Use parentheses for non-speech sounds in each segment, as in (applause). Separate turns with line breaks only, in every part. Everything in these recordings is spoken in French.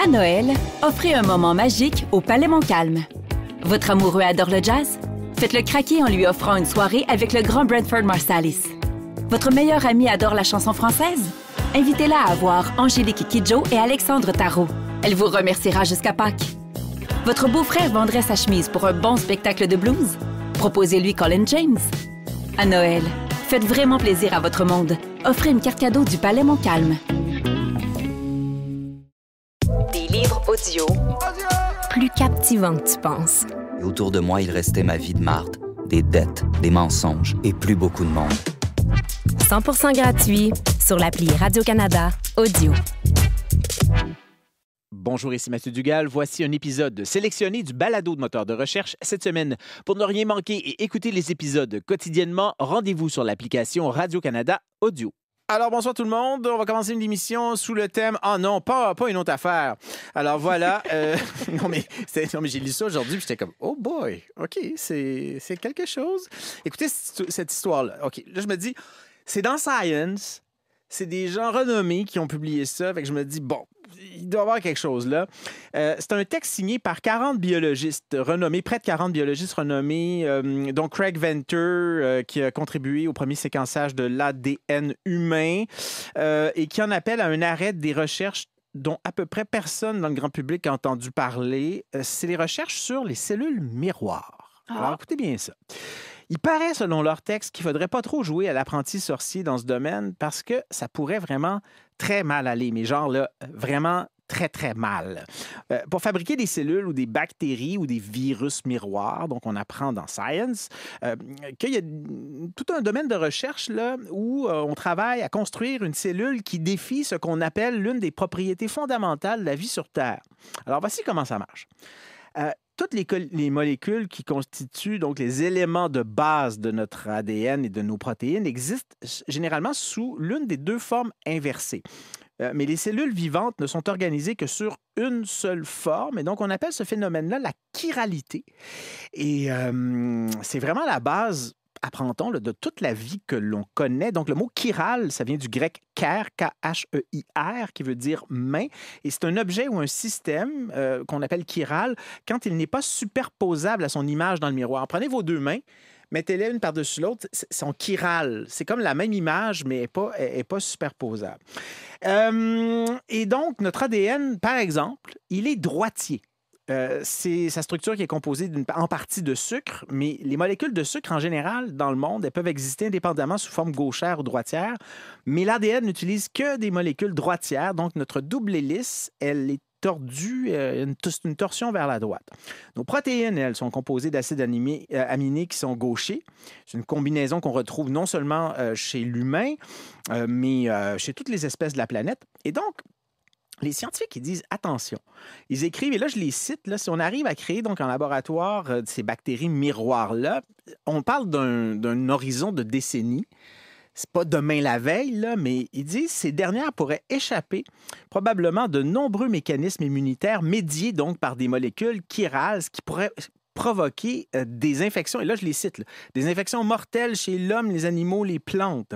À Noël, offrez un moment magique au Palais Montcalm. Votre amoureux adore le jazz? Faites-le craquer en lui offrant une soirée avec le grand Bradford Marsalis. Votre meilleur amie adore la chanson française? Invitez-la à voir Angélique Kidjo et Alexandre Tarot. Elle vous remerciera jusqu'à Pâques. Votre beau-frère vendrait sa chemise pour un bon spectacle de blues? Proposez-lui Colin James. À Noël, faites vraiment plaisir à votre monde. Offrez une carte cadeau du Palais Montcalm. audio, plus captivant que tu penses. Et autour de moi, il restait ma vie de Marthe, des dettes, des mensonges et plus beaucoup de monde. 100% gratuit sur l'appli Radio-Canada Audio.
Bonjour, ici Mathieu Dugal. Voici un épisode sélectionné du balado de moteur de recherche cette semaine. Pour ne rien manquer et écouter les épisodes quotidiennement, rendez-vous sur l'application Radio-Canada Audio. Alors, bonsoir tout le monde. On va commencer une émission sous le thème Ah non, pas, une autre affaire. Alors voilà. (laughs) Euh, (laughs) non, mais, j'ai lu ça aujourd'hui puis j'étais comme Oh boy, OK, c'est quelque chose. Écoutez cette histoire-là. OK, là, je me dis c'est dans Science. C'est des gens renommés qui ont publié ça. Fait que je me dis Bon, il doit y avoir quelque chose là. Euh, c'est un texte signé par 40 biologistes renommés, près de 40 biologistes renommés, euh, dont Craig Venter, euh, qui a contribué au premier séquençage de l'ADN humain et qui en appelle à un arrêt des recherches dont à peu près personne dans le grand public a entendu parler. c'est les recherches sur les cellules miroirs. Ah. Alors, écoutez bien ça. Il paraît, selon leur texte, qu'il ne faudrait pas trop jouer à l'apprenti sorcier dans ce domaine parce que ça pourrait vraiment très mal aller, mais genre là, vraiment très, très mal. Euh, pour fabriquer des cellules ou des bactéries ou des virus miroirs, donc on apprend dans Science, euh, qu'il y a tout un domaine de recherche là, où euh, on travaille à construire une cellule qui défie ce qu'on appelle l'une des propriétés fondamentales de la vie sur Terre. Alors voici comment ça marche toutes les, molécules qui constituent donc les éléments de base de notre ADN et de nos protéines existent généralement sous l'une des deux formes inversées. Euh, mais les cellules vivantes ne sont organisées que sur une seule forme. Et donc, on appelle ce phénomène-là la chiralité. Et euh, c'est vraiment la base apprend-on, de toute la vie que l'on connaît. Donc, le mot chiral, ça vient du grec ker, K-H-E-I-R, qui veut dire main. Et c'est un objet ou un système euh, qu'on appelle chiral quand il n'est pas superposable à son image dans le miroir. Prenez vos deux mains mettez-les une par-dessus l'autre, en chiral. C'est comme la même image, mais n'est pas, superposable. Euh, et donc, notre ADN, par exemple, il est droitier. Euh, c'est sa structure qui est composée en partie de sucre, mais les molécules de sucre en général dans le monde, elles peuvent exister indépendamment sous forme gauchère ou droitière, mais l'ADN n'utilise que des molécules droitières, donc notre double hélice, elle est tordue, euh, une, torsion vers la droite. Nos protéines, elles, sont composées d'acides euh, aminés qui sont gauchers. C'est une combinaison qu'on retrouve non seulement euh, chez l'humain, mais chez toutes les espèces de la planète. Et donc, les scientifiques, ils disent attention. Ils écrivent, et là, je les cite, là, si on arrive à créer donc en laboratoire euh, ces bactéries miroirs-là, on parle d'un horizon de décennies. C'est pas demain la veille, là, mais ils disent ces dernières pourraient échapper probablement de nombreux mécanismes immunitaires médiés donc par des molécules chirales, rasent, qui pourraient provoquer euh, des infections, et là je les cite, des infections mortelles chez l'homme, les animaux, les plantes.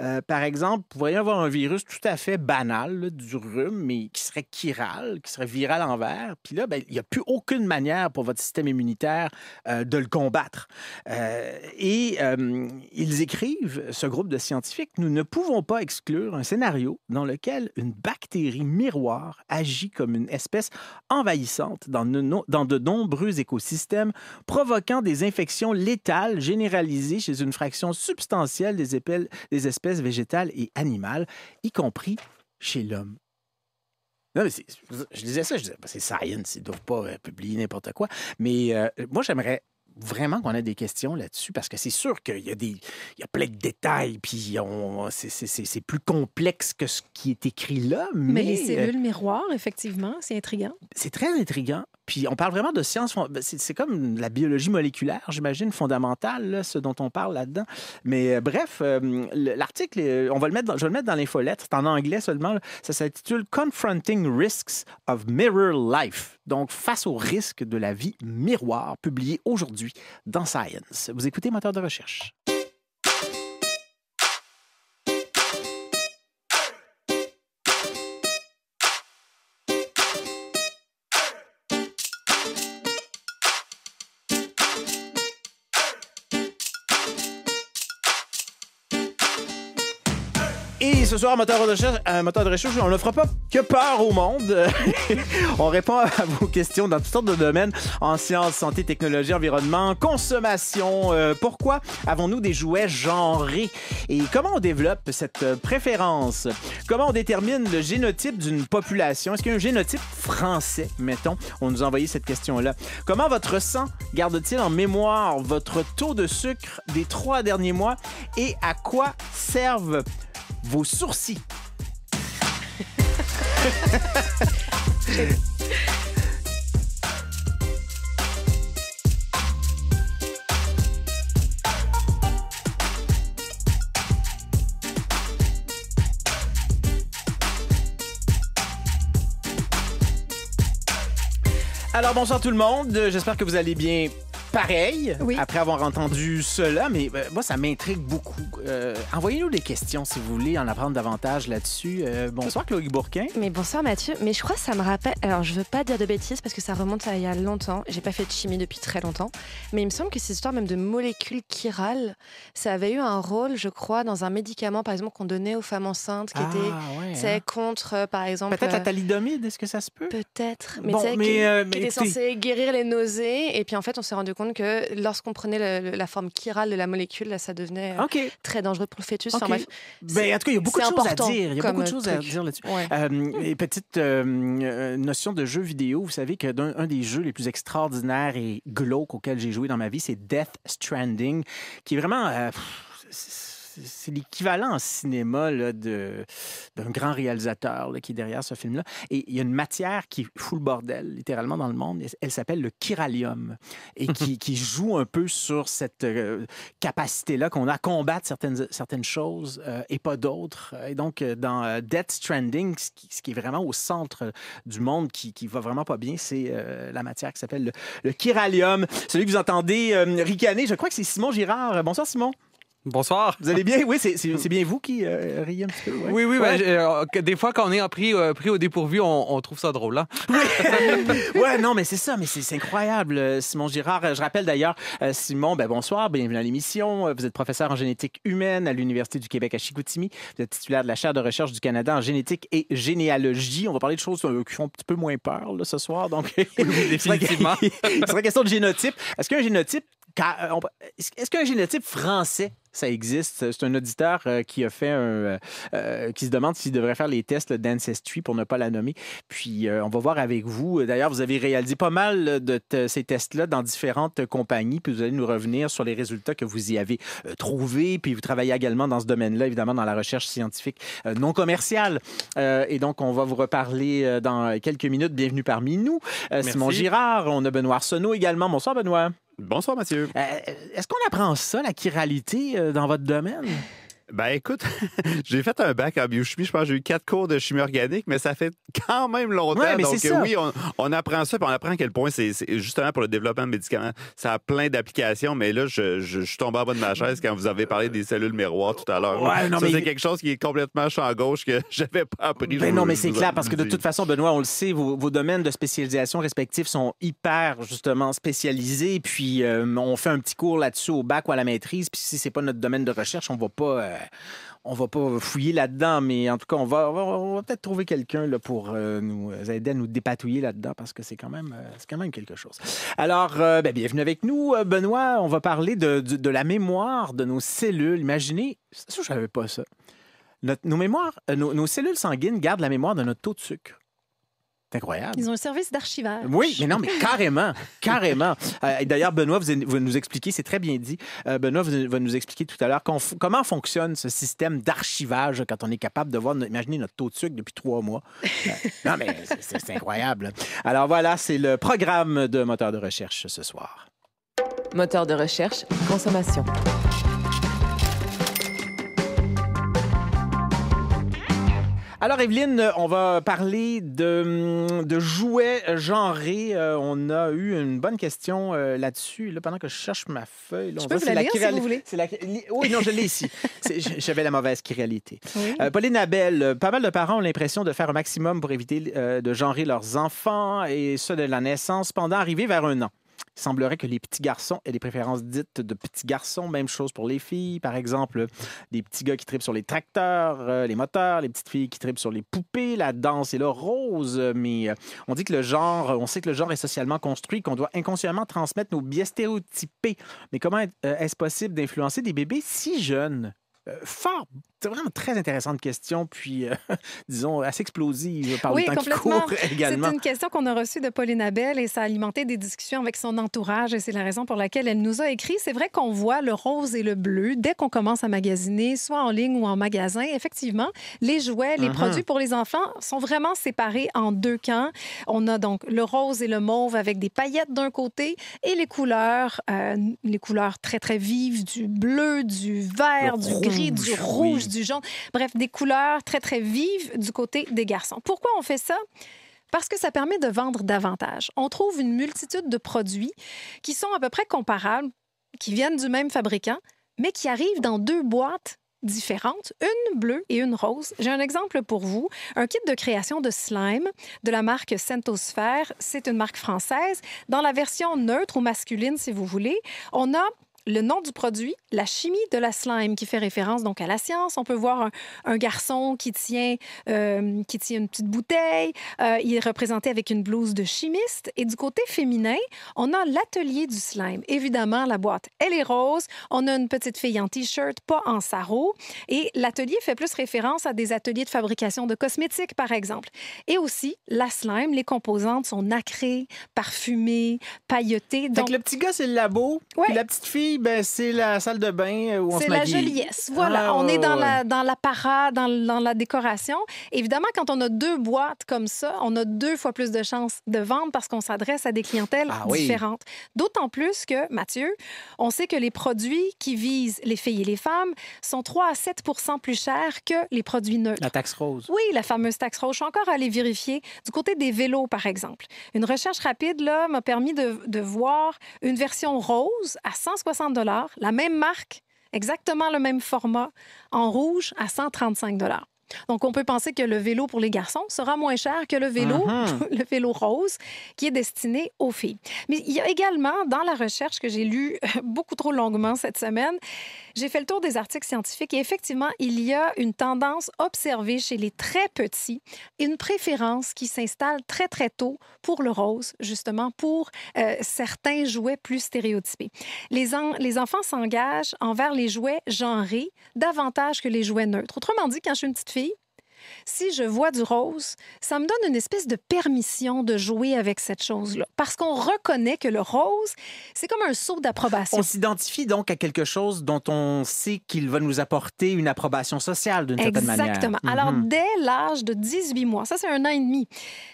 Euh, par exemple, vous voyez avoir un virus tout à fait banal, du rhume, mais qui serait chiral, qui serait viral verre, Puis là, ben, il n'y a plus aucune manière pour votre système immunitaire euh, de le combattre. et ils écrivent, ce groupe de scientifiques, nous ne pouvons pas exclure un scénario dans lequel une bactérie miroir agit comme une espèce envahissante dans, dans de nombreux écosystèmes provoquant des infections létales généralisées chez une fraction substantielle des, espèces végétales et animales, y compris chez l'homme. mais je disais ça, je c'est science, ils ne doivent pas euh, publier n'importe quoi. Mais euh, moi, j'aimerais vraiment qu'on ait des questions là-dessus, parce que c'est sûr qu'il y a des il y a plein de détails, puis c'est plus complexe que ce qui est écrit là. Mais, mais les euh, cellules
miroirs, effectivement, c'est intriguant.
C'est très intriguant. Puis on parle vraiment de science, ben, c'est comme la biologie moléculaire, j'imagine, fondamentale, ce dont on parle là-dedans. Mais euh, bref, euh, l'article, euh, on va le mettre, je vais le mettre dans l'infolettre, c'est en anglais seulement. Ça s'intitule Confronting Risks of Mirror Life, donc face aux risques de la vie miroir, publié aujourd'hui dans Science. Vous écoutez Moteur de recherche. Et ce soir, moteur de recherche, euh, moteur de recherche on ne fera pas que peur au monde. (laughs) on répond à vos questions dans toutes sortes de domaines en sciences, santé, technologie, environnement, consommation. Euh, pourquoi avons-nous des jouets genrés? Et comment on développe cette préférence? Comment on détermine le génotype d'une population? Est-ce qu'il y a un génotype français, mettons? On nous a envoyé cette question-là. Comment votre sang garde-t-il en mémoire votre taux de sucre des trois derniers mois et à quoi servent vos sourcils. Alors bonsoir tout le monde, j'espère que vous allez bien pareil, après avoir entendu cela, mais euh, moi, ça m'intrigue beaucoup. Euh, envoyez-nous des questions si vous voulez en apprendre davantage là-dessus. Euh, bonsoir, Chloé Bourquin.
Mais bonsoir, Mathieu. Mais je crois que ça me rappelle. Alors, je veux pas dire de bêtises parce que ça remonte à il y a longtemps. J'ai pas fait de chimie depuis très longtemps. Mais il me semble que ces histoires, même de molécules chirales, ça avait eu un rôle, je crois, dans un médicament, par exemple, qu'on donnait aux femmes enceintes qui ah, étaient, était hein. contre, par exemple. Peut-être la thalidomide, est-ce que ça se peut Peut-être. Mais, bon, était censé guérir les nausées. Et puis, en fait, on s'est rendu compte que lorsqu'on prenait la forme chirale de la molécule, là, ça devenait euh, très dangereux pour le fœtus. Enfin, bref, ben, en tout cas, il y a beaucoup de choses à dire. Il y a beaucoup de choses à
dire là-dessus. Euh, petite euh, notion de jeu vidéo, vous savez que un des jeux les plus extraordinaires et glauques auxquels j'ai joué dans ma vie, c'est Death Stranding, qui est vraiment c'est l'équivalent en cinéma d'un grand réalisateur qui est derrière ce film-là. Et il y a une matière qui fout le bordel, littéralement, dans le monde. Elle s'appelle le chiralium et (laughs) qui, joue un peu sur cette euh, capacité-là qu'on a à combattre certaines, certaines choses euh, et pas d'autres. Et donc, euh, dans Death Stranding, ce qui, est vraiment au centre du monde qui, qui va vraiment pas bien, c'est la matière qui s'appelle le, le, Celui que vous entendez ricaner, je crois que c'est Simon Girard. Bonsoir, Simon. Bonsoir. Vous allez bien? Oui, c'est bien vous qui euh, riez un peu. Oui, oui, ben,
euh, des fois, quand on est euh, pris, au dépourvu, on, trouve ça drôle. là hein.
Oui, (laughs) ouais, non, mais c'est ça, mais c'est incroyable, Simon Girard. Je rappelle d'ailleurs, Simon, ben, bonsoir, bienvenue à l'émission. Vous êtes professeur en génétique humaine à l'Université du Québec à Chicoutimi. Vous êtes titulaire de la chaire de recherche du Canada en génétique et généalogie. On va parler de choses qui font un petit peu moins peur ce soir. Donc, (laughs) oui, (laughs) définitivement. C'est la question de génotype. Est-ce qu'un génotype est-ce qu'un génotype français ça existe. C'est un auditeur euh, qui a fait un. Euh, euh, qui se demande s'il devrait faire les tests d'Ancestry pour ne pas la nommer. Puis on va voir avec vous. D'ailleurs, vous avez réalisé pas mal de ces tests-là dans différentes compagnies. Puis vous allez nous revenir sur les résultats que vous y avez trouvés. Puis vous travaillez également dans ce domaine-là, évidemment, dans la recherche scientifique non commerciale. et donc, on va vous reparler dans quelques minutes. Bienvenue parmi nous. Simon Girard, on a Benoît Arsenault également. Bonsoir, Benoît. Bonsoir, Mathieu. Euh, est-ce qu'on apprend ça, la chiralité, euh, dans votre domaine?
Ben écoute, (laughs) j'ai fait un bac en biochimie. Je pense que j'ai eu quatre cours de chimie organique, mais ça fait quand même longtemps. donc oui, on, apprend ça, on apprend à quel point c'est justement pour le développement de médicaments. Ça a plein d'applications, mais là, je, je, suis tombé en bas de ma chaise quand vous avez parlé des cellules miroirs tout à l'heure. c'est quelque chose qui est complètement champ gauche que n'avais (laughs) pas appris. Ben, non, mais c'est clair, parce que de toute
façon, Benoît, on le sait, vos, domaines de spécialisation respectifs sont hyper, justement, spécialisés. Puis euh, on fait un petit cours là-dessus au bac ou à la maîtrise. Puis si c'est pas notre domaine de recherche, on va pas... Euh, on va pas fouiller là-dedans, mais en tout cas, on va, peut-être trouver quelqu'un là, pour euh, nous aider à nous dépatouiller là-dedans parce que c'est quand même, euh, quand même quelque chose. Alors, euh, ben, bienvenue avec nous, Benoît. On va parler de, la mémoire de nos cellules. Imaginez, ça, je savais pas ça. nos mémoires, nos, cellules sanguines gardent la mémoire de notre taux de sucre incroyable. Ils
ont un service d'archivage.
Oui, mais non, mais carrément, carrément. Euh, d'ailleurs, Benoît, vous, nous expliquez, c'est très bien dit, euh, Benoît va nous expliquer tout à l'heure comment fonctionne ce système d'archivage quand on est capable de voir, imaginez notre taux de sucre depuis trois mois. Euh, non, mais c'est incroyable. Alors voilà, c'est le programme de moteur de recherche ce soir.
Moteur de recherche, consommation.
Alors, Evelyne, on va parler de, jouets genrés. Euh, on a eu une bonne question euh, là-dessus. Là, pendant que je cherche ma feuille, là, je peux la, lire, si Oui, non, je l'ai ici. (laughs) J'avais la mauvaise réalité. Euh, Pauline Abel, pas mal de parents ont l'impression de faire un maximum pour éviter de genrer leurs enfants, et ceux de la naissance, pendant arriver vers un an semblerait que les petits garçons aient des préférences dites de petits garçons. Même chose pour les filles, par exemple. Des petits gars qui tripent sur les tracteurs, euh, les moteurs, les petites filles qui tripent sur les poupées, la danse et le rose. Mais euh, on dit que le genre, on sait que le genre est socialement construit, qu'on doit inconsciemment transmettre nos biais stéréotypés. Mais comment euh, est-ce possible d'influencer des bébés si jeunes? Euh, fort, c'est vraiment une très intéressante question, puis euh, (laughs) disons assez explosive par le temps qui court (laughs) également. C'est une
question qu'on a reçue de Pauline Abel et ça a alimenté des discussions avec son entourage et c'est la raison pour laquelle elle nous a écrit. C'est vrai qu'on voit le rose et le bleu dès qu'on commence à magasiner, soit en ligne ou en magasin. Effectivement, les jouets, les mhm. produits pour les enfants sont vraiment séparés en deux camps. On a donc le rose et le mauve avec des paillettes d'un côté et les couleurs, euh, les couleurs très très vives du bleu, du vert, du gris du rouge, du jaune. Bref, des couleurs très, très vives du côté des garçons. Pourquoi on fait ça? parce que ça permet de vendre davantage. On trouve une multitude de produits qui sont à peu près comparables, qui viennent du même fabricant, mais qui arrivent dans deux boîtes différentes, une bleue et une rose. J'ai un exemple pour vous, un kit de création de slime de la marque Centosphère. c'est une marque française. Dans la version neutre ou masculine si vous voulez, on a le nom du produit, la chimie de la slime, qui fait référence donc à la science. On peut voir un, garçon qui tient, euh, qui tient une petite bouteille. Euh, il est représenté avec une blouse de chimiste. Et du côté féminin, on a l'atelier du slime. Évidemment, la boîte, elle est rose. On a une petite fille en t-shirt, pas en sarrau. Et l'atelier fait plus référence à des ateliers de fabrication de cosmétiques, par exemple. Et aussi, la slime, les composantes sont nacrées, parfumées, pailletées. Donc,
le petit gars, c'est le labo. la petite fille, ben, c'est la salle de bain euh, où on se maquille. C'est la joliesse. Voilà, ah, on est dans, la,
dans la parade, dans, dans, la décoration. Évidemment, quand on a deux boîtes comme ça, on a deux fois plus de chances de vendre parce qu'on s'adresse à des clientèles ah différentes. D'autant plus que, Mathieu, on sait que les produits qui visent les filles et les femmes sont 3 à 7 plus chers que les produits neutres.
La taxe rose.
Oui, la fameuse taxe rose. Je suis encore allée vérifier du côté des vélos, par exemple. Une recherche rapide là m'a permis de, de voir une version rose à 160 la même marque, exactement le même format, en rouge à 135 dollars. Donc, on peut penser que le vélo pour les garçons sera moins cher que le vélo, mhm. (laughs) le vélo rose, qui est destiné aux filles. Mais il y a également, dans la recherche que j'ai lue (laughs) beaucoup trop longuement cette semaine, j'ai fait le tour des articles scientifiques et effectivement, il y a une tendance observée chez les très petits, une préférence qui s'installe très, très tôt pour le rose, justement, pour euh, certains jouets plus stéréotypés. Les, les enfants s'engagent envers les jouets genrés davantage que les jouets neutres. Autrement dit, quand je suis une petite fille, si je vois du rose, ça me donne une espèce de permission de jouer avec cette chose-là. Parce qu'on reconnaît que le rose, c'est comme un saut d'approbation. On
s'identifie donc à quelque chose dont on sait qu'il va nous apporter une approbation sociale d'une certaine manière. Exactement. Mhm. Alors, dès
l'âge de 18 mois, ça c'est un an et demi,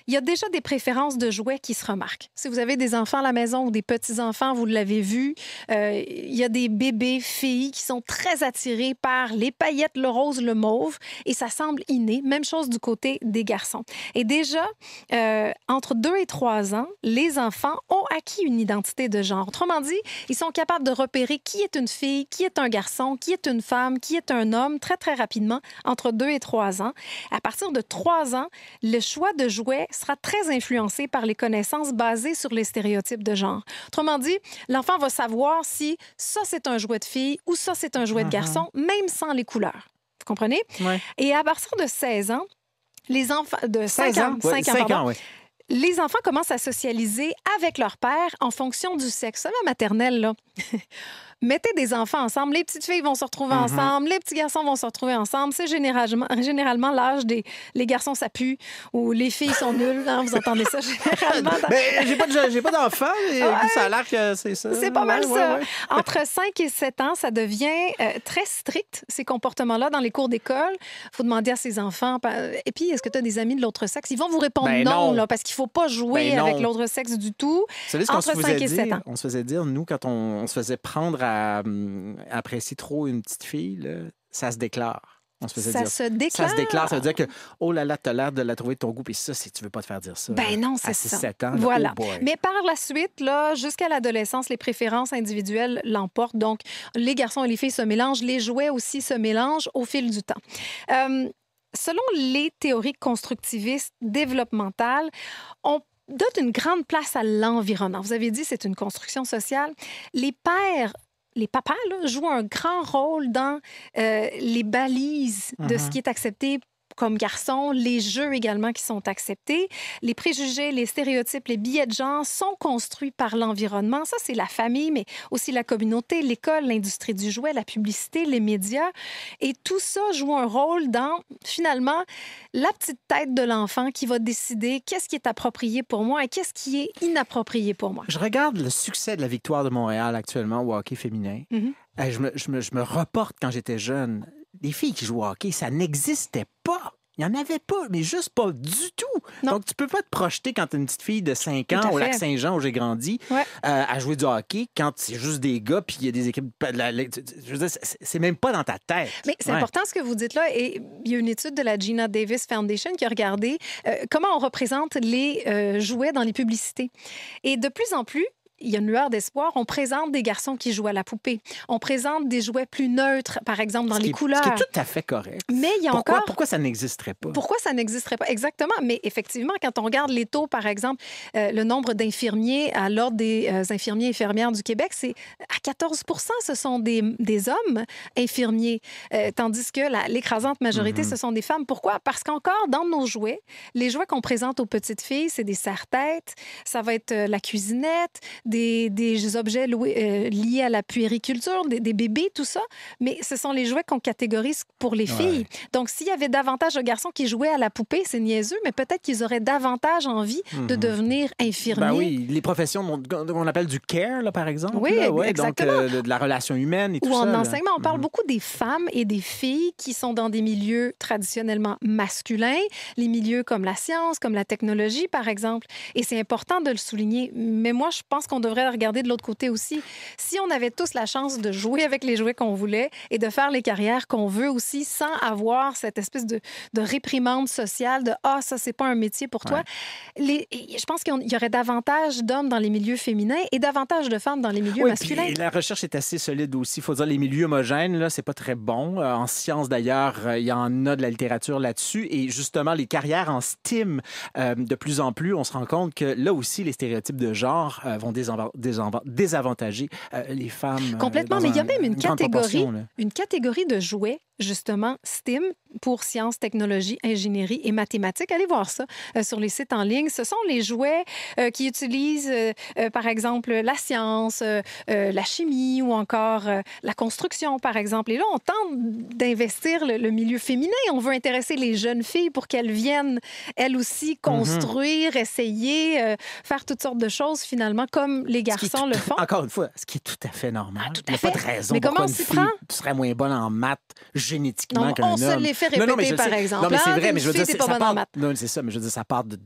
il y a déjà des préférences de jouets qui se remarquent. Si vous avez des enfants à la maison ou des petits-enfants, vous l'avez vu, euh, il y a des bébés filles qui sont très attirés par les paillettes, le rose, le mauve, et ça semble inné même chose du côté des garçons. Et déjà, euh, entre 2 et 3 ans, les enfants ont acquis une identité de genre. Autrement dit, ils sont capables de repérer qui est une fille, qui est un garçon, qui est une femme, qui est un homme très, très rapidement, entre 2 et 3 ans. À partir de 3 ans, le choix de jouets sera très influencé par les connaissances basées sur les stéréotypes de genre. Autrement dit, l'enfant va savoir si ça, c'est un jouet de fille ou ça, c'est un jouet de uh-huh. garçon, même sans les couleurs comprenez? Et à partir de 16 ans, les enfants de 5 ans, Les enfants commencent à socialiser avec leur père en fonction du sexe. Ça, ma maternelle, là mettez des enfants ensemble. Les petites filles vont se retrouver mm-hmm. ensemble, les petits garçons vont se retrouver ensemble. C'est généralement, généralement l'âge des les garçons ça pue ou les filles sont nulles. Hein. vous entendez
ça généralement. (laughs) Ben, j'ai pas, pas d'enfants, ça a l'air que c'est ça. C'est pas mal ça.
Entre 5 et 7 ans, ça devient euh, très strict, ces comportements-là, dans les cours d'école. Il faut demander à ses enfants. Et puis, est-ce que tu as des amis de l'autre sexe? Ils vont vous répondre ben non, Là, parce qu'il faut pas jouer ben avec l'autre sexe du tout. Entre 5 et 7 ans.
On se faisait dire, nous, quand on, on se faisait prendre à Hum, apprécie trop une petite fille, ça se déclare. se ça se déclare. Ça veut dire que, oh là là, t'as l'air de la trouver de ton goût, puis ça, si tu veux pas te faire dire ça. Ben non, c'est ça. Voilà. Oh Mais
par la suite, là, jusqu'à l'adolescence, les préférences individuelles l'emportent. Donc, les garçons et les filles se mélangent, les jouets aussi se mélangent au fil du temps. Euh, selon les théories constructivistes développementales, on donne une grande place à l'environnement. Vous avez dit c'est une construction sociale. Les pères les papas jouent un grand rôle dans euh, les balises de ce mm-hmm. qui est accepté comme garçon, les jeux également qui sont acceptés. Les préjugés, les stéréotypes, les billets de genre sont construits par l'environnement. Ça, c'est la famille, mais aussi la communauté, l'école, l'industrie du jouet, la publicité, les médias. Et tout ça joue un rôle dans, finalement, la petite tête de l'enfant qui va décider qu'est-ce qui est approprié pour moi et qu'est-ce qui est inapproprié pour moi.
Je regarde le succès de la victoire de Montréal actuellement au hockey féminin. Mhm. Je me, je me, reporte quand j'étais jeune des filles qui jouent au hockey, ça n'existait pas. Il n'y en avait pas, mais juste pas du tout. Donc, tu peux pas te projeter quand tu une petite fille de 5 ans au Lac Saint-Jean où j'ai grandi euh, à jouer du hockey quand c'est juste des gars puis il y a des équipes. Je veux dire, c'est même pas dans ta tête. Mais c'est important
ce que vous dites là. Et il y a une étude de la Gina Davis Foundation qui a regardé euh, comment on représente les euh, jouets dans les publicités. Et de plus en plus, il y a une lueur d'espoir. On présente des garçons qui jouent à la poupée. On présente des jouets plus neutres, par exemple, dans les couleurs. C'est
tout à fait correct.
Mais il y a encore...
Pourquoi ça n'existerait pas?
Pourquoi ça n'existerait pas? Exactement. Mais effectivement, quand on regarde les taux, par exemple, euh, le nombre d'infirmiers à l'ordre des euh, infirmiers et infirmières du Québec, c'est à 14 ce sont des, des hommes infirmiers, euh, tandis que l'écrasante majorité, mhm. ce sont des femmes. Pourquoi? Parce qu'encore, dans nos jouets, les jouets qu'on présente aux petites filles, c'est des serre-têtes, ça va être la cuisinette, des, objets euh, liés à la puériculture, des, bébés, tout ça, mais ce sont les jouets qu'on catégorise pour les filles. Donc, s'il y avait davantage de garçons qui jouaient à la poupée, c'est niaiseux, mais peut-être qu'ils auraient davantage envie de mhm. devenir ben infirmiers. Ben oui,
les professions qu'on appelle du care, là, par exemple. Oui, ouais, Donc, euh, de la relation humaine et tout Ou ça. en enseignement,
on parle mhm. beaucoup des femmes et des filles qui sont dans des milieux traditionnellement masculins, les milieux comme la science, comme la technologie, par exemple. Et c'est important de le souligner. Mais moi, je pense qu'on devrait regarder de l'autre côté aussi. Si on avait tous la chance de jouer avec les jouets qu'on voulait et de faire les carrières qu'on veut aussi sans avoir cette espèce de, réprimande sociale de Ah, ça, c'est pas un métier pour toi. Les, je pense qu'il y aurait davantage d'hommes dans les milieux féminins et davantage de femmes dans les milieux masculins. la
recherche est assez solide aussi. Il faut dire les milieux homogènes, là, c'est pas très bon. Euh, en sciences, d'ailleurs, euh, il y en a de la littérature là-dessus. Et justement, les carrières en STEAM, euh, de plus en plus, on se rend compte que là aussi, les stéréotypes de genre vont désormais désavantager euh, les femmes. Euh, Complètement, mais il y a même une catégorie,
une catégorie de jouets justement STEAM pour sciences, technologies, ingénierie et mathématiques. Allez voir ça euh, sur les sites en ligne. Ce sont les jouets euh, qui utilisent, euh, par exemple, la science, la chimie ou encore la construction, par exemple. Et là, on tente d'investir le, milieu féminin. On veut intéresser les jeunes filles pour qu'elles viennent, elles aussi, mhm. construire, essayer, faire toutes sortes de choses, finalement, comme les garçons le
font. Encore une fois, ce qui est tout à fait normal. Ah, tout pas de raison Mais comment on s'y prend? Tu serais moins bonne en maths génétiquement qu'un homme. On se les fait répéter, par exemple. Non, mais c'est vrai, mais je veux dire, ça part... Non, c'est ça, mais je ça part de,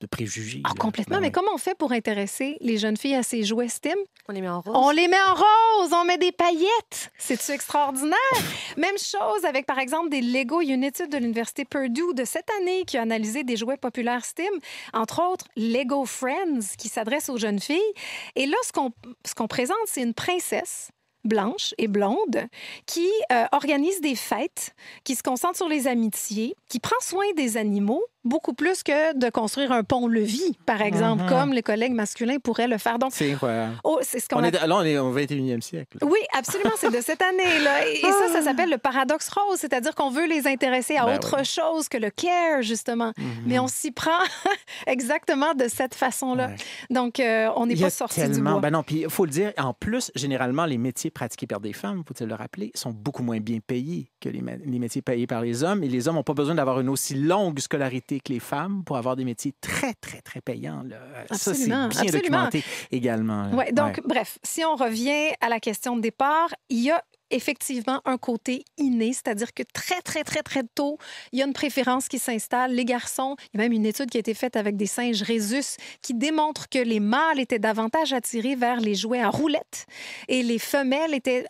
de préjugés. Ah,
complètement. mais comment on fait pour intéresser les jeunes filles à ces jouets Steam? On les met en rose. On les met en rose! On met des paillettes! C'est-tu extraordinaire? (laughs) Même chose avec, par exemple, des Lego. Il y a une étude de l'Université Purdue de cette année qui a analysé des jouets populaires Steam, entre autres Lego Friends, qui s'adresse aux jeunes filles. Et là, qu'on, ce qu'on présente, c'est une princesse Blanche et blonde qui euh, organise des fêtes, qui se concentre sur les amitiés, qui prend soin des animaux beaucoup plus que de construire un pont-levis, par exemple, mhm. comme les collègues masculins pourraient le faire. Donc,
c'est incroyable.
Oh, ce qu'on est, Là,
on est au 21e siècle.
Oui, absolument, c'est de cette année-là. Et, ça, ça s'appelle le paradoxe rose, c'est-à-dire qu'on veut les intéresser à ben autre chose que le care, justement. Mhm. Mais on s'y prend (laughs) exactement de cette façon-là. Donc, euh, on n'est pas sorti du bois. Ben
non, puis il faut le dire, en plus, généralement, les métiers pratiqués par des femmes, faut-il le rappeler, sont beaucoup moins bien payés que les, métiers payés par les hommes. Et les hommes n'ont pas besoin d'avoir une aussi longue scolarité que les femmes pour avoir des métiers très, très, très payants. Ça, c'est bien documenté également. Ouais, donc,
bref, si on revient à la question de départ, il y a effectivement un côté inné, c'est-à-dire que très, très, très, très tôt, il y a une préférence qui s'installe. Les garçons, il y a même une étude qui a été faite avec des singes résus, qui démontre que les mâles étaient davantage attirés vers les jouets à roulette et les femelles étaient,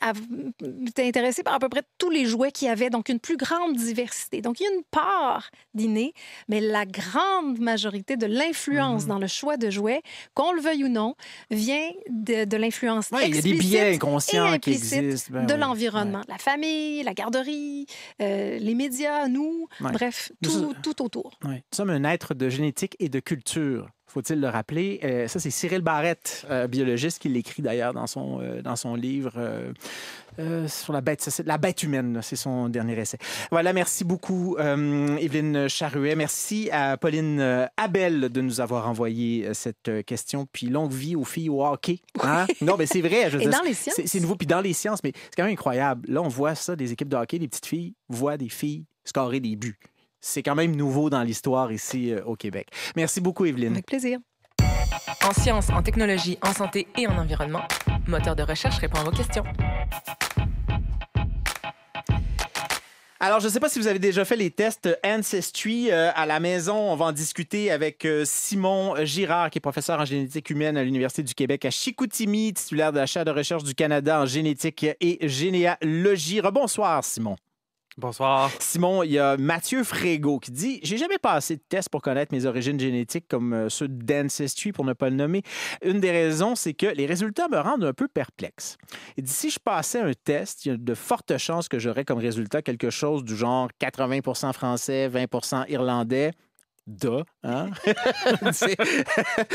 intéressées par à peu près tous les jouets qui avaient donc une plus grande diversité. Donc il y a une part d'inné, mais la grande majorité de l'influence mmh dans le choix de jouets, qu'on le veuille ou non, vient de, l'influence ouais, Il y a des biais inconscients qui existent. Ben de l'environnement, la famille, la garderie, euh, les médias, nous, bref, tout, tout autour.
Nous sommes un être de génétique et de culture faut-il le rappeler. Euh, ça, c'est Cyril Barrette, euh, biologiste, qui l'écrit d'ailleurs dans, son euh, dans son livre sur la bête, la bête humaine. C'est son dernier essai. Voilà, merci beaucoup, Evelyne Charruet. Merci à Pauline Abel de nous avoir envoyé cette question. Puis longue vie aux filles au hockey. Hein? Non, mais c'est vrai. Je Et dans les sciences. C'est nouveau. Puis dans les sciences, mais c'est quand même incroyable. Là, on voit ça, des équipes de hockey, des petites filles voient des filles scorer des buts c'est quand même nouveau dans l'histoire ici euh, au Québec. Merci beaucoup, Evelyne. Avec
plaisir. En sciences, en technologie, en santé et en environnement, Moteur de recherche répond à vos questions.
Alors, je ne sais pas si vous avez déjà fait les tests Ancestry euh, à la maison. On va en discuter avec euh, Simon Girard, qui est professeur en génétique humaine à l'Université du Québec à Chicoutimi, titulaire de la chaire de recherche du Canada en génétique et généalogie. Rebonsoir, Simon. Bonsoir. Simon, il y a Mathieu Frégo qui dit J'ai jamais passé de test pour connaître mes origines génétiques comme euh, ceux d'Ancestry, pour ne pas le nommer. Une des raisons, c'est que les résultats me rendent un peu perplexe. Il dit Si je passais un test, il y a de fortes chances que j'aurais comme résultat quelque chose du genre 80 français, 20 irlandais. Da, hein? (laughs) (laughs)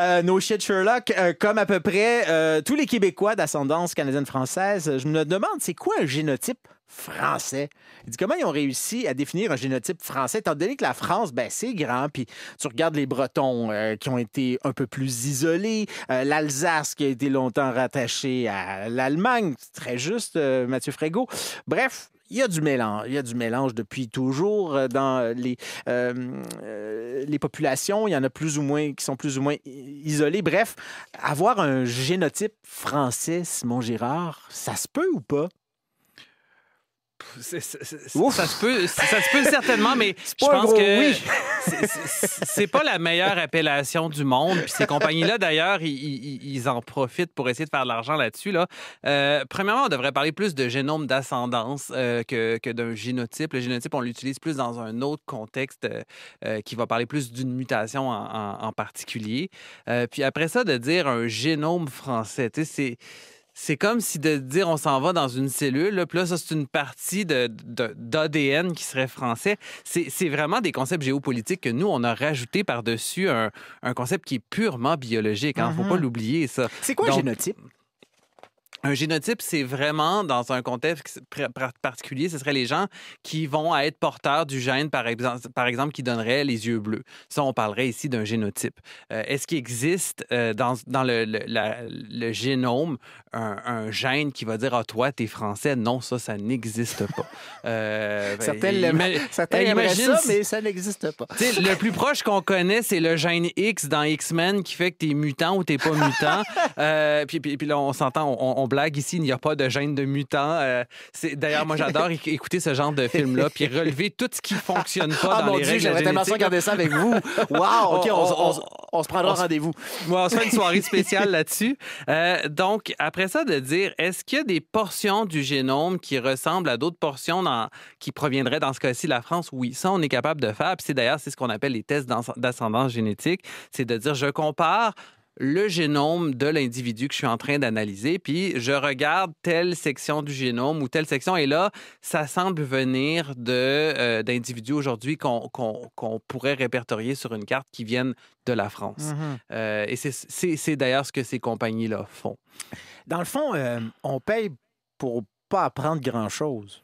Euh, no shit Sherlock, euh, comme à peu près tous les Québécois d'ascendance canadienne-française, je me demande c'est quoi un génotype français. Il dit comment ils ont réussi à définir un génotype français, étant donné que la France, ben, c'est grand, puis tu regardes les Bretons euh, qui ont été un peu plus isolés, euh, l'Alsace qui a été longtemps rattachée à l'Allemagne, très juste, euh, Mathieu Frégo. Bref, il y a du mélange, il y a du mélange depuis toujours dans les, les populations. Il y en a plus ou moins qui sont plus ou moins isolés. Bref, avoir un génotype français, Simon Girard, ça se peut ou pas?
ça se
peut, ça se peut certainement, mais je pense que c'est pas la meilleure
appellation du monde. Puis ces compagnies-là, d'ailleurs, ils, en profitent pour essayer de faire de l'argent là-dessus. Là. Euh, premièrement, on devrait parler plus de génome d'ascendance euh, que, que d'un génotype. Le génotype, on l'utilise plus dans un autre contexte euh, qui va parler plus d'une mutation en, en particulier. puis après ça, de dire un génome français, tu sais, c'est c'est comme si de dire on s'en va dans une cellule, puis là, ça, c'est une partie d'ADN qui serait français. C'est vraiment des concepts géopolitiques que nous, on a rajouté par-dessus un, concept qui est purement biologique. Il hein. ne faut pas mm-hmm. l'oublier, ça. C'est quoi génotype? Un génotype, c'est vraiment dans un contexte particulier, ce serait les gens qui vont être porteurs du gène, par, exemple, par exemple qui donnerait les yeux bleus. Ça, on parlerait ici d'un génotype. Euh, est-ce qu'il existe euh, dans, le, génome un, gène qui va dire à ah, toi toi, t'es français Non, ça, ça n'existe pas. Euh, ben, certains aimeraient ça, mais
ça n'existe pas. le
plus proche qu'on connaît, c'est le gène X dans X-Men qui fait que t'es mutant ou t'es pas mutant. (laughs) puis, puis, puis, là, on s'entend, on blague. Ici, il n'y a pas de gêne de mutant. Euh, d'ailleurs, moi, j'adore écouter ce genre de film-là, puis relever tout ce qui ne fonctionne pas ah, mon Dieu, j'avais tellement ça
ça avec vous. Wow! OK, on, se prendra rendez-vous. on se fait une soirée spéciale là-dessus.
Euh, donc, après ça, de dire, est-ce qu'il y a des portions du génome qui ressemblent à d'autres portions dans... qui proviendraient, dans ce cas-ci, de la France? Oui, ça, on est capable de faire. Puis c'est d'ailleurs, c'est ce qu'on appelle les tests d'ascendance génétique. C'est de dire, je compare le génome de l'individu que je suis en train d'analyser, puis je regarde telle section du génome ou telle section, et là, ça semble venir de, euh, d'individus aujourd'hui qu'on, pourrait répertorier sur une carte qui viennent de la France. Mhm. Euh, et c'est, d'ailleurs ce que ces compagnies-là font.
Dans le fond, euh, on paye pour pas apprendre grand-chose.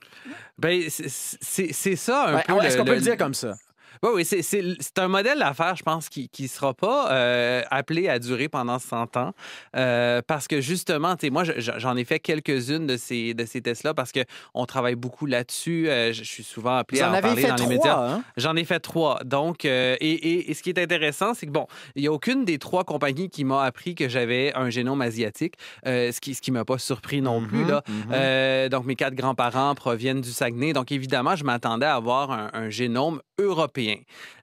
Ben, c'est, ça un peu. Est-ce qu'on peut le dire comme ça?
Oui, oui, c'est un modèle d'affaires, je pense, qui ne sera pas euh, appelé à durer pendant 100 ans. Euh, parce que justement, moi, j'en ai fait quelques-unes de ces, de ces tests-là parce qu'on travaille beaucoup là-dessus. Euh, je suis souvent appelé à en, parler dans les médias. Hein? J'en ai fait trois. Donc, et, et, ce qui est intéressant, c'est que, bon, il n'y a aucune des trois compagnies qui m'a appris que j'avais un génome asiatique, ce qui ne ce qui m'a pas surpris non plus. Mm-hmm, là. Mm-hmm. donc, mes quatre grands-parents proviennent du Saguenay. Donc, évidemment, je m'attendais à avoir un génome européen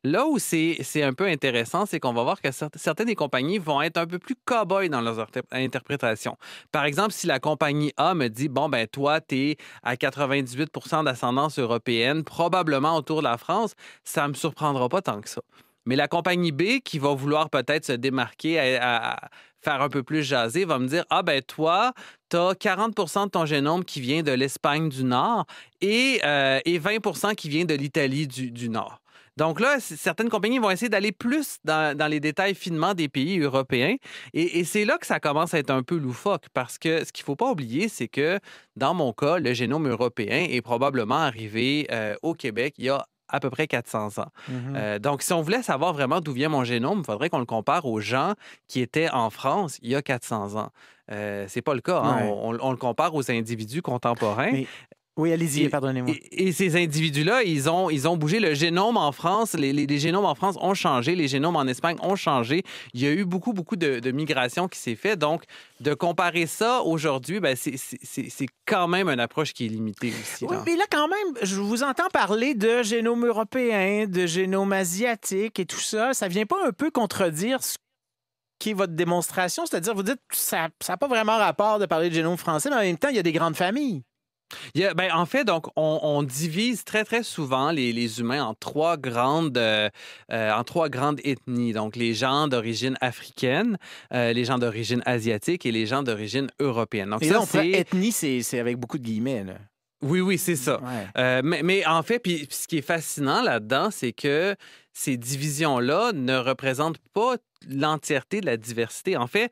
Là où c'est un peu intéressant, c'est qu'on va voir que certaines des compagnies vont être un peu plus cow-boy dans leurs interprétations. Par exemple, si la compagnie A me dit, bon, ben toi, tu es à 98 d'ascendance européenne, probablement autour de la France, ça me surprendra pas tant que ça. Mais la compagnie B, qui va vouloir peut-être se démarquer, à, faire un peu plus jaser, va me dire Ah, ben toi, tu as 40 de ton génome qui vient de l'Espagne du Nord et, 20 euh, qui vient de l'Italie du Nord. Donc là, certaines compagnies vont essayer d'aller plus dans, les détails finement des pays européens. Et, c'est là que ça commence à être un peu loufoque parce que ce qu'il ne faut pas oublier, c'est que dans mon cas, le génome européen est probablement arrivé euh, au Québec il y a à peu près 400 ans. Mm-hmm. Euh, donc, si on voulait savoir vraiment d'où vient mon génome, il faudrait qu'on le compare aux gens qui étaient en France il y a 400 ans. Euh, c'est pas le cas. Hein. On, le compare aux individus contemporains. Oui, allez-y, pardonnez-moi. Et, ces individus-là, ils ont, ils ont bougé. Le génome en France, les, les, génomes en France ont changé, les génomes en Espagne ont changé. Il y a eu beaucoup, beaucoup de, de migration qui s'est faite. Donc, de comparer ça aujourd'hui, ben, c'est quand même une approche qui est limitée aussi. Oui, mais
là, quand même, je vous entends parler de génome européen, de génome asiatique et tout ça. Ça vient pas un peu contredire ce qui est votre démonstration? C'est-à-dire, vous dites, ça n'a pas vraiment rapport de parler de génome français, mais en même temps, il y a des grandes familles
ben, en fait, donc, on, divise très, très souvent les, humains en trois, grandes, euh, en trois grandes ethnies. Donc, les gens d'origine africaine, euh, les gens d'origine asiatique et les gens d'origine européenne. Donc, et ça,
ethnie, c'est avec beaucoup de guillemets. Oui, oui, c'est ça.
Euh, mais, mais, en fait, puis, ce qui est fascinant là-dedans, c'est que ces divisions-là ne représentent pas l'entièreté de la diversité. En fait,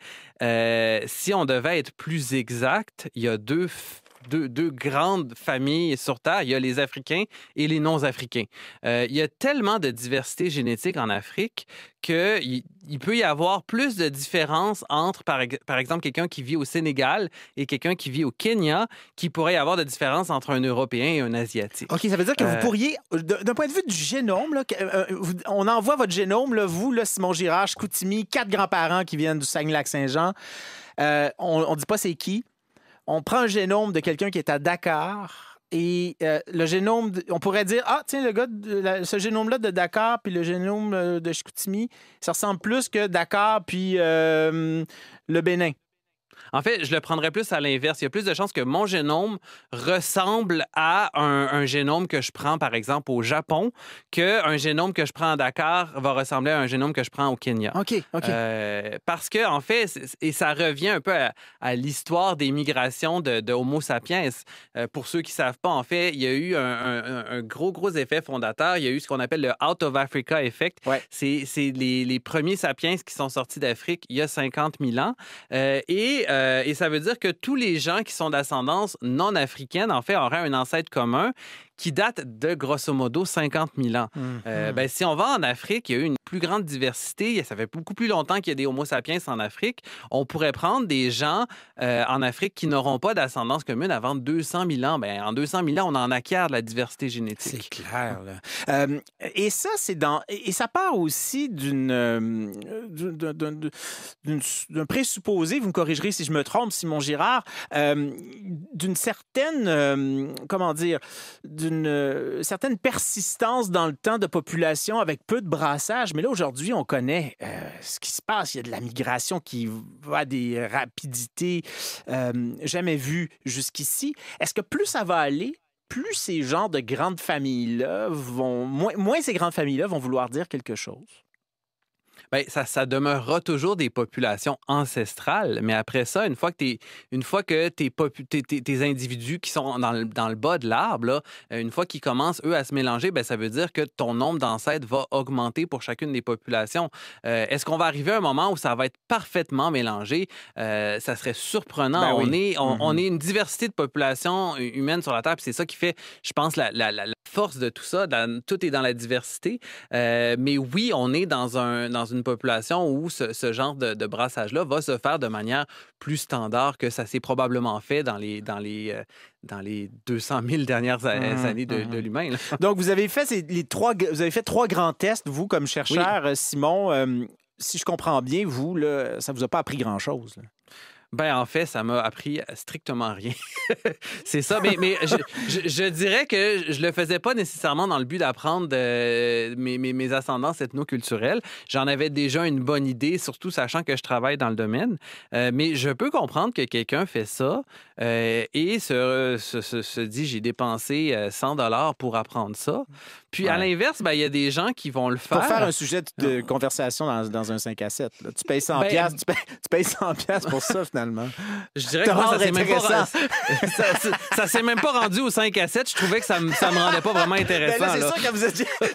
si on devait être plus exact, il y a deux deux, grandes familles sur Terre. Il y a les Africains et les non-Africains. Euh, il y a tellement de diversité génétique en Afrique qu'il il peut y avoir plus de différences entre, par, exemple, quelqu'un qui vit au Sénégal et quelqu'un qui vit au Kenya, qui pourrait y avoir de différences entre un Européen et un Asiatique. OK, ça veut dire que vous euh,
pourriez, d'un point de vue du génome, euh, on envoie votre génome, là, vous, Simon Girard, Koutimi, quatre grands-parents qui viennent du Saguenay-Lac-Saint-Jean. on ne dit pas c'est qui on prend un génome de quelqu'un qui est à Dakar. Et euh, le génome, on pourrait dire, ah, tiens, le gars, ce génome-là de Dakar, puis le génome euh, de Chicoutimi, ça ressemble plus que Dakar, puis euh, le Bénin.
En fait, je le prendrais plus à l'inverse. Il y a plus de chances que mon génome ressemble à un, génome que je prends, par exemple, au Japon, qu'un génome que je prends à Dakar va ressembler à un génome que je prends au Kenya. OK, OK. Euh, parce que, en fait, et ça revient un peu à, l'histoire des migrations de, Homo sapiens. Euh, pour ceux qui ne savent pas, en fait, il y a eu un, gros, gros effet fondateur. Il y a eu ce qu'on appelle le Out of Africa effect. Ouais. C'est les, premiers sapiens qui sont sortis d'Afrique il y a 50 000 ans. Euh, et euh, et ça veut dire que tous les gens qui sont d'ascendance non africaine, en fait, auraient un ancêtre commun qui date de grosso modo 50 000 ans. Mhm. Euh, ben, si on va en Afrique, il y a eu une plus grande diversité. Ça fait beaucoup plus longtemps qu'il y a des Homo sapiens en Afrique. On pourrait prendre des gens euh, en Afrique qui n'auront pas d'ascendance commune avant 200 000 ans. Ben, en 200 000 ans, on en acquiert de la diversité génétique. C'est
clair. Euh, et ça, c'est dans et ça part aussi d'une d'un présupposé. Vous me corrigerez si je me trompe, Simon Girard, d'une certaine comment dire une euh, certaine persistance dans le temps de population avec peu de brassage. Mais là, aujourd'hui, on connaît euh, ce qui se passe. Il y a de la migration qui va à des rapidités euh, jamais vues jusqu'ici. Est-ce que plus ça va aller, plus ces genres de grandes familles-là vont, moins, moins ces grandes familles-là vont vouloir dire quelque chose? Ben, ça, ça
demeurera toujours des populations ancestrales. Mais après ça, une fois que, es, une fois que tes, tes, individus qui sont dans le, dans le bas de l'arbre, euh, une fois qu'ils commencent, eux, à se mélanger, ben, ça veut dire que ton nombre d'ancêtres va augmenter pour chacune des populations. Euh, est-ce qu'on va arriver à un moment où ça va être parfaitement mélangé? Euh, ça serait surprenant. Ben on, est, on, mm-hmm. est une diversité de populations humaines sur la Terre, c'est ça qui fait, je pense, la, la force de tout ça. tout est dans la diversité. Euh, mais oui, on est dans, un, dans une population où ce, genre de, brassage-là va se faire de manière plus standard que ça s'est probablement fait dans les, dans les, euh, dans les 200 000 dernières mmh, années de, mmh, mmh. l'humain.
(laughs) Donc, vous avez, fait les trois, vous avez fait trois grands tests, vous, comme chercheur, euh, Simon. si je comprends bien, vous, ça ne vous a pas appris grand-chose.
Ben, en fait, ça m'a appris strictement rien. (laughs) c'est ça. Mais, mais je, dirais que je le faisais pas nécessairement dans le but d'apprendre euh, mes, mes, mes, ascendances ethnoculturelles. J'en avais déjà une bonne idée, surtout sachant que je travaille dans le domaine. Euh, mais je peux comprendre que quelqu'un fait ça euh, et se, se, se, se dit j'ai dépensé 100 dollars pour apprendre ça. Puis à l'inverse, ben, il y a des gens qui vont le faire. Pour faire un sujet
de ah. conversation dans, dans un 5 à 7, tu payes 100$, ben, tu, payes, pour ça finalement. Je dirais que ça s'est même pas
(laughs) ça, s'est même pas rendu au 5 à 7, je trouvais que ça ça me rendait pas vraiment ben intéressant. c'est sûr que
(laughs) vous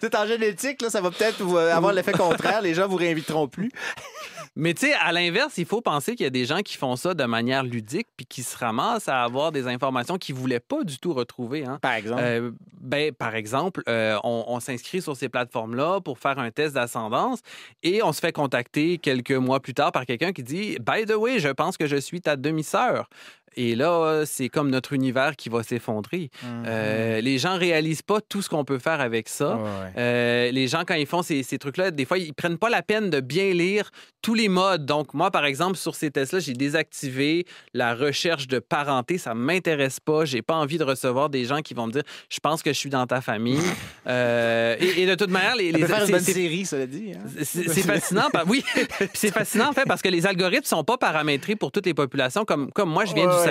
êtes, en génétique, là, ça va peut-être euh, avoir l'effet contraire, les gens vous réinviteront plus. (laughs)
Mais tu sais, à l'inverse, il faut penser qu'il y a des gens qui font ça de manière ludique puis qui se ramassent à avoir des informations qu'ils voulaient pas du tout retrouver. Hein. Par exemple. Euh, ben, par exemple, euh, on, s'inscrit sur ces plateformes-là pour faire un test d'ascendance et on se fait contacter quelques mois plus tard par quelqu'un qui dit By the way, je pense que je suis ta demi-sœur et là, c'est comme notre univers qui va s'effondrer. Mm-hmm. Euh, les gens réalisent pas tout ce qu'on peut faire avec ça. Euh, les gens, quand ils font ces, trucs-là, des fois, ils prennent pas la peine de bien lire tous les modes. Donc, moi, par exemple, sur ces tests-là, j'ai désactivé la recherche de parenté. Ça m'intéresse pas. J'ai pas envie de recevoir des gens qui vont me dire Je pense que je suis dans ta famille. (laughs) Euh, et, de toute manière, les. les peut série,
dit. Hein. C'est fascinant. Oui,
(laughs) c'est fascinant, en fait, parce que les algorithmes sont pas paramétrés pour toutes les populations. Comme, comme moi, je viens du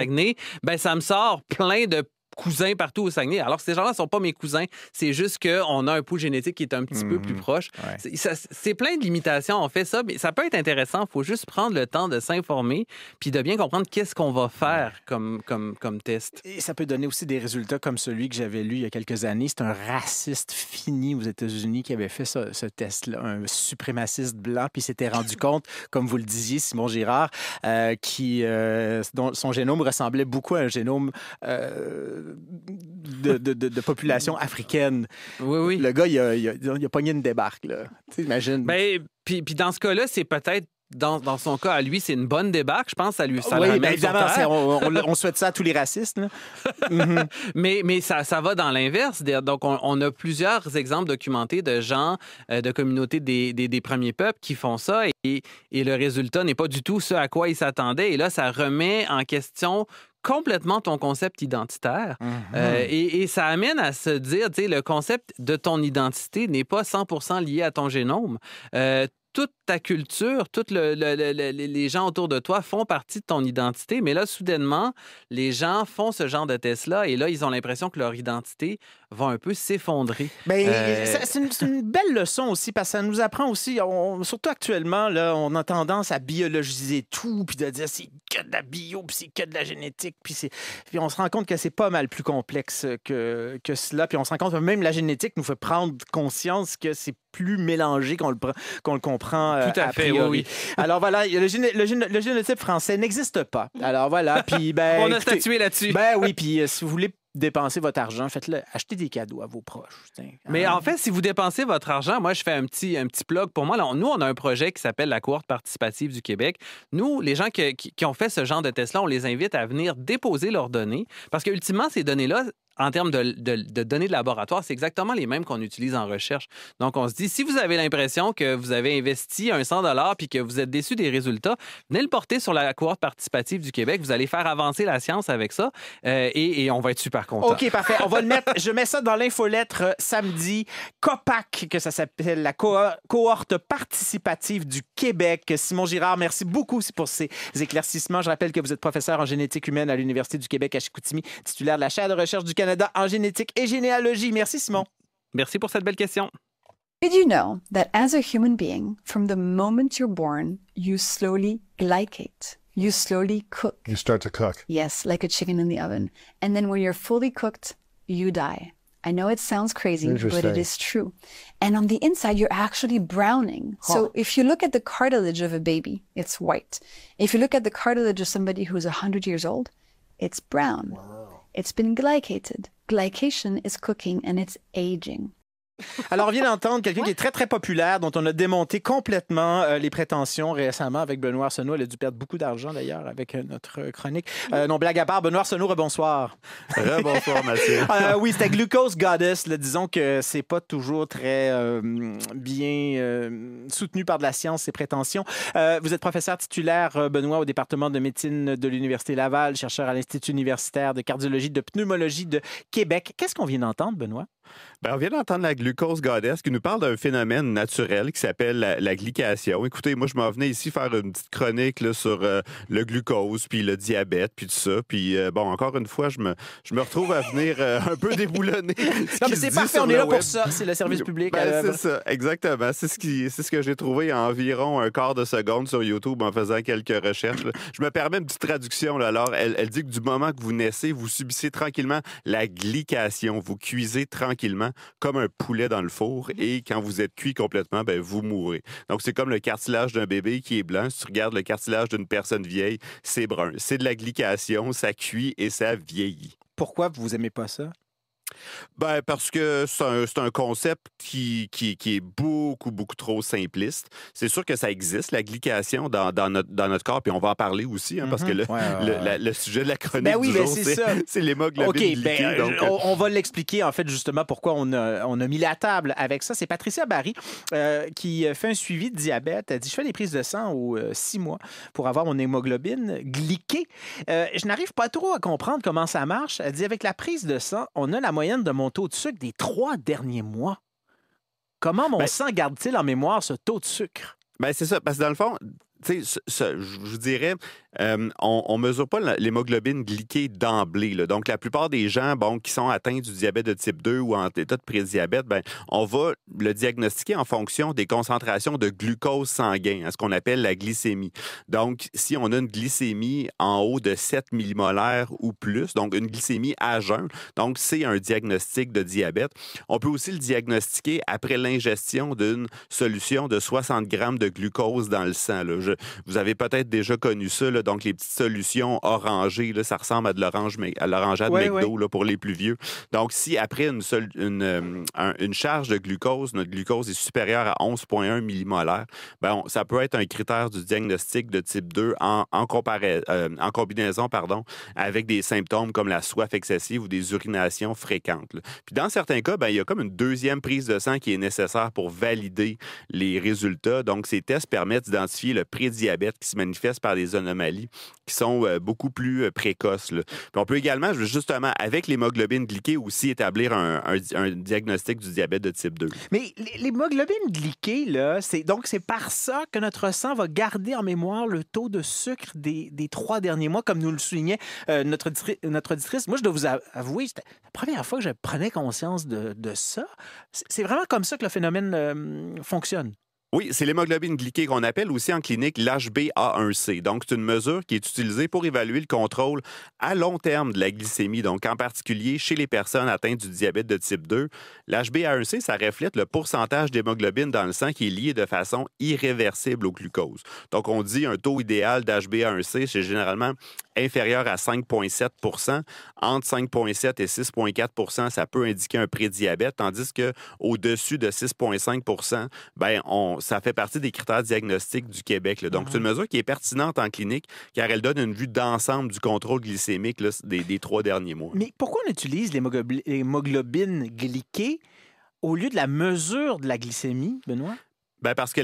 ben ça me sort plein de cousins partout au Saguenay. Alors, ces gens-là ne sont pas mes cousins. C'est juste qu'on a un pouls génétique qui est un petit peu plus mhm. proche. C'est plein de limitations. On fait ça, mais ça peut être intéressant. Il faut juste prendre le temps de s'informer puis de bien comprendre qu'est-ce qu'on va faire comme,
comme, comme test. Et ça peut donner aussi des résultats comme celui que j'avais lu il y a quelques années. C'est un raciste fini aux États-Unis qui avait fait ce, test-là, un suprémaciste blanc, puis s'était rendu (laughs) compte, comme vous le disiez, Simon Girard, euh, que euh, dont son génome ressemblait beaucoup à un génome. Euh, de, population (laughs) africaine. Oui, oui. Le gars, il a, a, il a pogné une débarque, là. T'imagines? Ben,
puis, puis dans ce cas-là, c'est peut-être dans, son cas, à lui, c'est une bonne débarque. Je pense à lui. Ça oui, ben, (laughs) on, souhaite ça à tous les racistes. (laughs) Mhm. mais mais ça, ça va dans l'inverse. Donc, on, a plusieurs exemples documentés de gens, euh, de communautés des, premiers peuples qui font ça et, et le résultat n'est pas du tout ce à quoi ils s'attendaient. Et là, ça remet en question complètement ton concept identitaire. Mm-hmm. Euh, et, ça amène à se dire, tu le concept de ton identité n'est pas 100% lié à ton génome. Euh, toute ta culture, tous les gens autour de toi font partie de ton identité, mais là, soudainement, les gens font ce genre de test-là et là, ils ont l'impression que leur identité va un peu s'effondrer.
Ben, euh, c'est une, belle leçon aussi, parce que ça nous apprend aussi, surtout actuellement, là, on a tendance à biologiser tout, puis de dire c'est que de la bio, puis c'est que de la génétique, puis, puis on se rend compte que c'est pas mal plus complexe que, que cela, puis on se rend compte que même la génétique nous fait prendre conscience que c'est plus mélangé qu'on le, qu'on le comprend. Euh, Tout à fait, Oui, Alors voilà, le, génotype français n'existe pas. Alors voilà, puis (laughs) ben. On a statué là-dessus. Ben oui, (laughs) puis euh, si vous voulez dépenser votre argent, faites-le, achetez des cadeaux à vos proches. Hein.
Mais en fait, si vous dépensez votre argent, moi, je fais un petit, un petit plug. Pour moi, là, nous, on a un projet qui s'appelle la cohorte participative du Québec. Nous, les gens qui, ont fait ce genre de test-là, on les invite à venir déposer leurs données parce que, ultimement, ces données-là, en termes de, données de laboratoire, c'est exactement les mêmes qu'on utilise en recherche. Donc, on se dit, si vous avez l'impression que vous avez investi un 100 puis que vous êtes déçu des résultats, venez le porter sur la cohorte participative du Québec. Vous allez faire avancer la science avec ça euh, et, on va être super content. OK, parfait. On va le
mettre. Je mets ça dans l'infolettre euh, samedi. COPAC, que ça s'appelle la cohorte participative du Québec. Simon Girard, merci beaucoup pour ces éclaircissements. Je rappelle que vous êtes professeur en génétique humaine à l'Université du Québec à Chicoutimi, titulaire de la chaire de recherche du Québec. Canada en génétique et généalogie. Merci, Simon. Merci pour cette belle question.
Did you know that as a human being, from the moment you're born, you slowly glycate? You slowly cook. You start to cook. Yes, like a
chicken in the oven. And then when you're fully cooked, you die. I know it sounds crazy, but it is true. And on the inside, you're actually browning. Huh. So if you look at the cartilage of a baby, it's white. If you look at the cartilage of somebody who's 100 years old, it's brown. Wow. It's been glycated. Glycation is cooking and it's aging.
Alors, on vient d'entendre quelqu'un qui est très, très populaire, dont on a démonté complètement euh, les prétentions récemment avec Benoît Arsenault. Elle a dû perdre beaucoup d'argent, d'ailleurs, avec euh, notre chronique. Euh, non, blague à part, Benoît Arsenault, rebonsoir. Rebonsoir, Mathieu. (laughs) oui, c'était Glucose Goddess. disons que c'est pas toujours très bien soutenu par de la science, ces prétentions. vous êtes professeur titulaire, Benoît, au département de médecine de l'Université Laval, chercheur à l'Institut universitaire de cardiologie de pneumologie de Québec. Qu'est-ce qu'on vient d'entendre, Benoît?
Ben, on vient d'entendre la glucose goddess qui nous parle d'un phénomène naturel qui s'appelle la, glycation. Écoutez, moi, je m'en venais ici faire une petite chronique sur euh, le glucose, puis le diabète, puis tout ça. Puis, euh, bon, encore une fois, je me, je me retrouve à venir euh, un peu (laughs) déboulonner. mais c'est parfait, on est là pour ça. C'est
le service public. Ben, c'est ça,
exactement. C'est ce, qui, c'est ce que j'ai trouvé environ un quart de seconde sur YouTube en faisant quelques recherches. Je me permets une petite traduction. Alors, elle, elle dit que du moment que vous naissez, vous subissez tranquillement la glycation. Vous cuisez tranquillement comme un poulet dans le four et quand vous êtes cuit complètement, ben, vous mourrez. Donc, c'est comme le cartilage d'un bébé qui est blanc. Si tu regardes le cartilage d'une personne vieille, c'est brun. C'est de la glycation, ça cuit et ça vieillit. Pourquoi vous aimez pas ça? Ben, parce que c'est un, concept qui, qui, est beaucoup, beaucoup trop simpliste. C'est sûr que ça existe, la glycation, dans, dans, notre, dans notre corps, puis on va en parler aussi, hein, parce que mm-hmm. le, Le, sujet de la chronique, ben, ben c'est (laughs) l'hémoglobine okay, ben, donc... Euh,
on, va l'expliquer, en fait, justement, pourquoi on a, on a mis la table avec ça. C'est Patricia Barry euh, qui euh, fait un suivi de diabète. Elle dit, je fais des prises de sang au six mois pour avoir mon hémoglobine glyquée. je n'arrive pas trop à comprendre comment ça marche. Elle dit, avec la prise de sang, on a la moyenne de mon taux de sucre des trois derniers mois. Comment mon ben
sang garde-t-il en mémoire ce taux de sucre? Ben c'est ça, parce que dans le fond, tu sais, je vous dirais, on ne mesure pas l'hémoglobine glyquée d'emblée. Donc, la plupart des gens bon, qui sont atteints du diabète de type 2 ou en état de prédiabète, ben, on va le diagnostiquer en fonction des concentrations de glucose sanguin, hein, ce qu'on appelle la glycémie. Donc, si on a une glycémie en haut de 7 millimolaires ou plus, donc une glycémie à jeun, donc c'est un diagnostic de diabète. On peut aussi le diagnostiquer après l'ingestion d'une solution de 60 grammes de glucose dans le sang. Là vous avez peut-être déjà connu ça, là, donc les petites solutions orangées, là, ça ressemble à de l'orange, à l'orangeade ouais, McDo Là, pour les plus vieux. Donc, si après une, seule, une, euh, une, charge de glucose, notre glucose est supérieure à 11,1 millimolaire, ben ça peut être un critère du diagnostic de type 2 en, en, euh, en combinaison pardon, avec des symptômes comme la soif excessive ou des urinations fréquentes. Puis dans certains cas, ben, il y a comme une deuxième prise de sang qui est nécessaire pour valider les résultats. Donc, ces tests permettent d'identifier le prédiabète qui se manifeste par des anomalies qui sont euh, beaucoup plus euh, précoces. on peut également, justement, avec l'hémoglobine glyquée, aussi établir un, diagnostic du diabète de type 2.
Mais l'hémoglobine glyquée, là, c'est donc c'est par ça que notre sang va garder en mémoire le taux de sucre des, trois derniers mois, comme nous le soulignait euh, notre, notre auditrice. Moi, je dois vous avouer, c'était la première fois que je prenais conscience de, ça. C'est vraiment comme ça que le phénomène fonctionne.
Oui, c'est l'hémoglobine glyquée qu'on appelle aussi en clinique l'HbA1c. Donc, c'est une mesure qui est utilisée pour évaluer le contrôle à long terme de la glycémie, donc en particulier chez les personnes atteintes du diabète de type 2. L'HbA1c, ça reflète le pourcentage d'hémoglobine dans le sang qui est lié de façon irréversible au glucose. Donc, on dit un taux idéal d'HbA1c, c'est généralement inférieur à 5,7 Entre 5,7 et 6,4 ça peut indiquer un prédiabète, tandis que au-dessus de 6,5 ben, ça fait partie des critères diagnostiques du Québec. Donc, c'est une mhm. mesure qui est pertinente en clinique car elle donne une vue d'ensemble du contrôle glycémique des, des, trois derniers mois.
Mais pourquoi on utilise l'hémoglobine glyquée au lieu de la mesure de la glycémie, Benoît?
Ben, parce que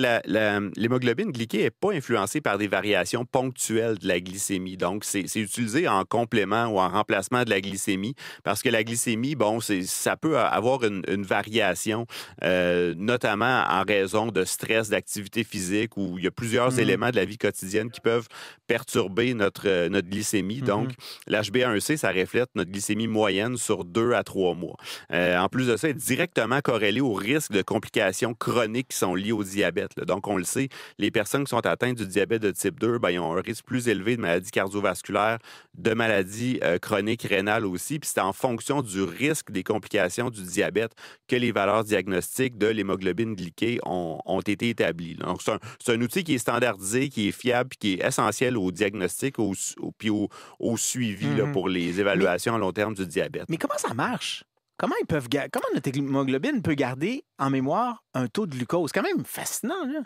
l'hémoglobine glyquée n'est pas influencée par des variations ponctuelles de la glycémie. Donc, c'est utilisé en complément ou en remplacement de la glycémie parce que la glycémie, bon, ça peut avoir une, variation, euh, notamment en raison de stress, d'activité physique où il y a plusieurs mmh éléments de la vie quotidienne qui peuvent perturber notre, euh, notre glycémie. Mmh Donc, l'HbA1c, ça reflète notre glycémie moyenne sur deux à trois mois. Euh, en plus de ça, est directement corrélé au risque de complications chroniques qui sont liées aux diabète. Donc, on le sait, les personnes qui sont atteintes du diabète de type 2, ben, ils ont un risque plus élevé de maladies cardiovasculaires, de maladies euh, chroniques rénales aussi. Puis c'est en fonction du risque des complications du diabète que les valeurs diagnostiques de l'hémoglobine glyquée ont, été établies. Donc, c'est un, outil qui est standardisé, qui est fiable, qui est essentiel au diagnostic, au, puis au, suivi mm-hmm. pour les évaluations à long terme du diabète.
Mais comment ça marche? Comment ils peuvent, notre hémoglobine peut garder en mémoire un taux de glucose? C'est quand même fascinant, là.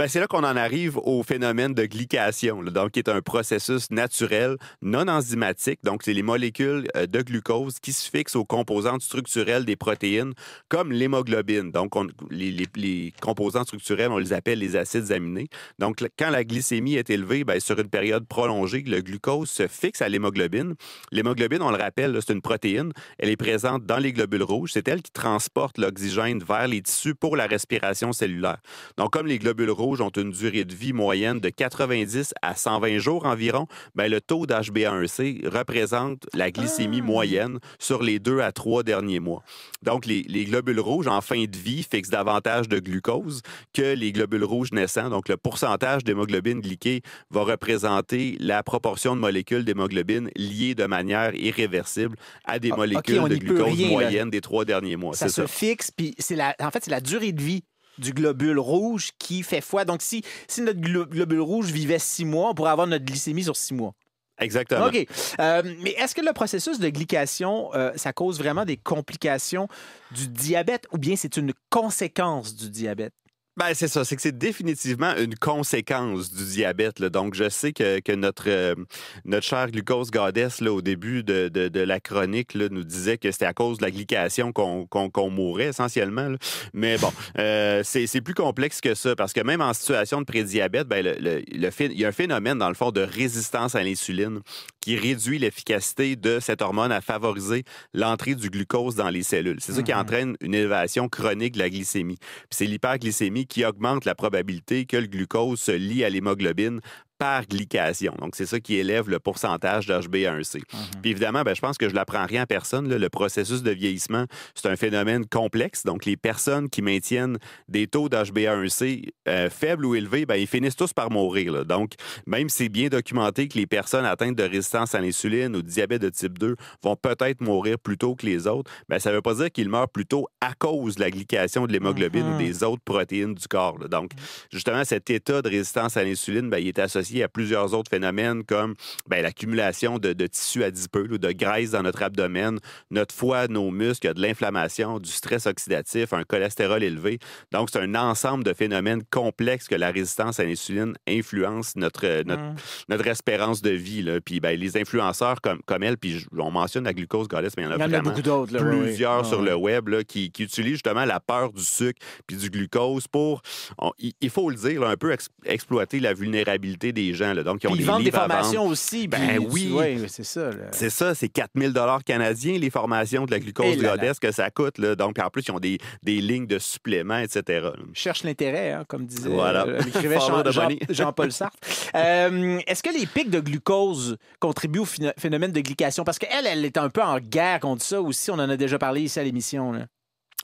Ben, c'est là qu'on en arrive au phénomène de glycation, donc qui est un processus naturel non enzymatique. Donc, c'est les molécules euh, de glucose qui se fixent aux composantes structurelles des protéines, comme l'hémoglobine. Donc, on, les, les, les, composantes structurelles, on les appelle les acides aminés. Donc, quand la glycémie est élevée, ben, sur une période prolongée, le glucose se fixe à l'hémoglobine. L'hémoglobine, on le rappelle, c'est une protéine. Elle est présente dans les globules rouges. C'est elle qui transporte l'oxygène vers les tissus pour la respiration cellulaire. Donc, comme les globules rouges ont une durée de vie moyenne de 90 à 120 jours environ, Ben le taux d'HbA1c représente la glycémie ah! moyenne sur les deux à trois derniers mois. Donc, les, globules rouges en fin de vie fixent davantage de glucose que les globules rouges naissants. Donc, le pourcentage d'hémoglobine glyquée va représenter la proportion de molécules d'hémoglobine liées de manière irréversible à des ah, molécules de glucose moyenne des trois derniers mois. Ça se fixe,
puis c'est la, en fait, c'est la durée de vie du globule rouge qui fait foi. Donc, si, si notre globule rouge vivait six mois, on pourrait avoir notre glycémie sur six mois. Exactement. OK. Euh, mais est-ce que le processus de glycation, euh, ça cause vraiment des complications du diabète ou bien c'est une conséquence du diabète?
Ben, c'est ça, c'est que c'est définitivement une conséquence du diabète. Donc, je sais que, que notre, euh, notre chère glucose goddess, là, au début de, de, la chronique, nous disait que c'était à cause de la glycation qu'on mourait essentiellement. Mais bon, euh, c'est plus complexe que ça parce que même en situation de prédiabète, ben, le, le, il y a un phénomène, dans le fond, de résistance à l'insuline qui réduit l'efficacité de cette hormone à favoriser l'entrée du glucose dans les cellules. C'est ça qui mm-hmm. entraîne une élévation chronique de la glycémie. C'est l'hyperglycémie qui augmente la probabilité que le glucose se lie à l'hémoglobine par glycation. Donc, c'est ça qui élève le pourcentage d'HbA1c. Mhm. Puis évidemment, ben, je pense que je ne l'apprends rien à personne. Le processus de vieillissement, c'est un phénomène complexe. Donc, les personnes qui maintiennent des taux d'HbA1c euh, faibles ou élevés, bien, ils finissent tous par mourir. Donc, même si c'est bien documenté que les personnes atteintes de résistance à l'insuline ou de diabète de type 2 vont peut-être mourir plus tôt que les autres, bien, ça ne veut pas dire qu'ils meurent plus tôt à cause de la glycation de l'hémoglobine ou mhm. des autres protéines du corps. Donc, mhm. justement, cet état de résistance à l'insuline, ben, il est associé y à plusieurs autres phénomènes comme ben, l'accumulation de, de tissus adipeux ou de graisse dans notre abdomen, notre foie, nos muscles, il y a de l'inflammation, du stress oxydatif, un cholestérol élevé. Donc, c'est un ensemble de phénomènes complexes que la résistance à l'insuline influence notre, euh, notre, mmh. notre, espérance de vie. Là. Puis ben, les influenceurs comme, comme elle, puis on mentionne la glucose goddess, mais il y en a, beaucoup d'autres. Plusieurs sur le web là, qui, qui, utilisent justement la peur du sucre puis du glucose pour, il, faut le dire, un peu exploiter la vulnérabilité des gens. donc, ils vendent des formations aussi. ben oui. c'est ça. C'est ça, c'est 4000 dollars canadiens, les formations de la glucose Goddess que ça coûte. Là. Donc, en plus, ils ont des, des lignes de suppléments, etc.
Cherche l'intérêt, hein, comme disait euh, Jean-Paul Sartre. Euh, est-ce que les pics de glucose contribuent au phénomène de glycation? Parce qu'elle, elle est un peu en guerre contre ça aussi. On en a déjà parlé ici à l'émission.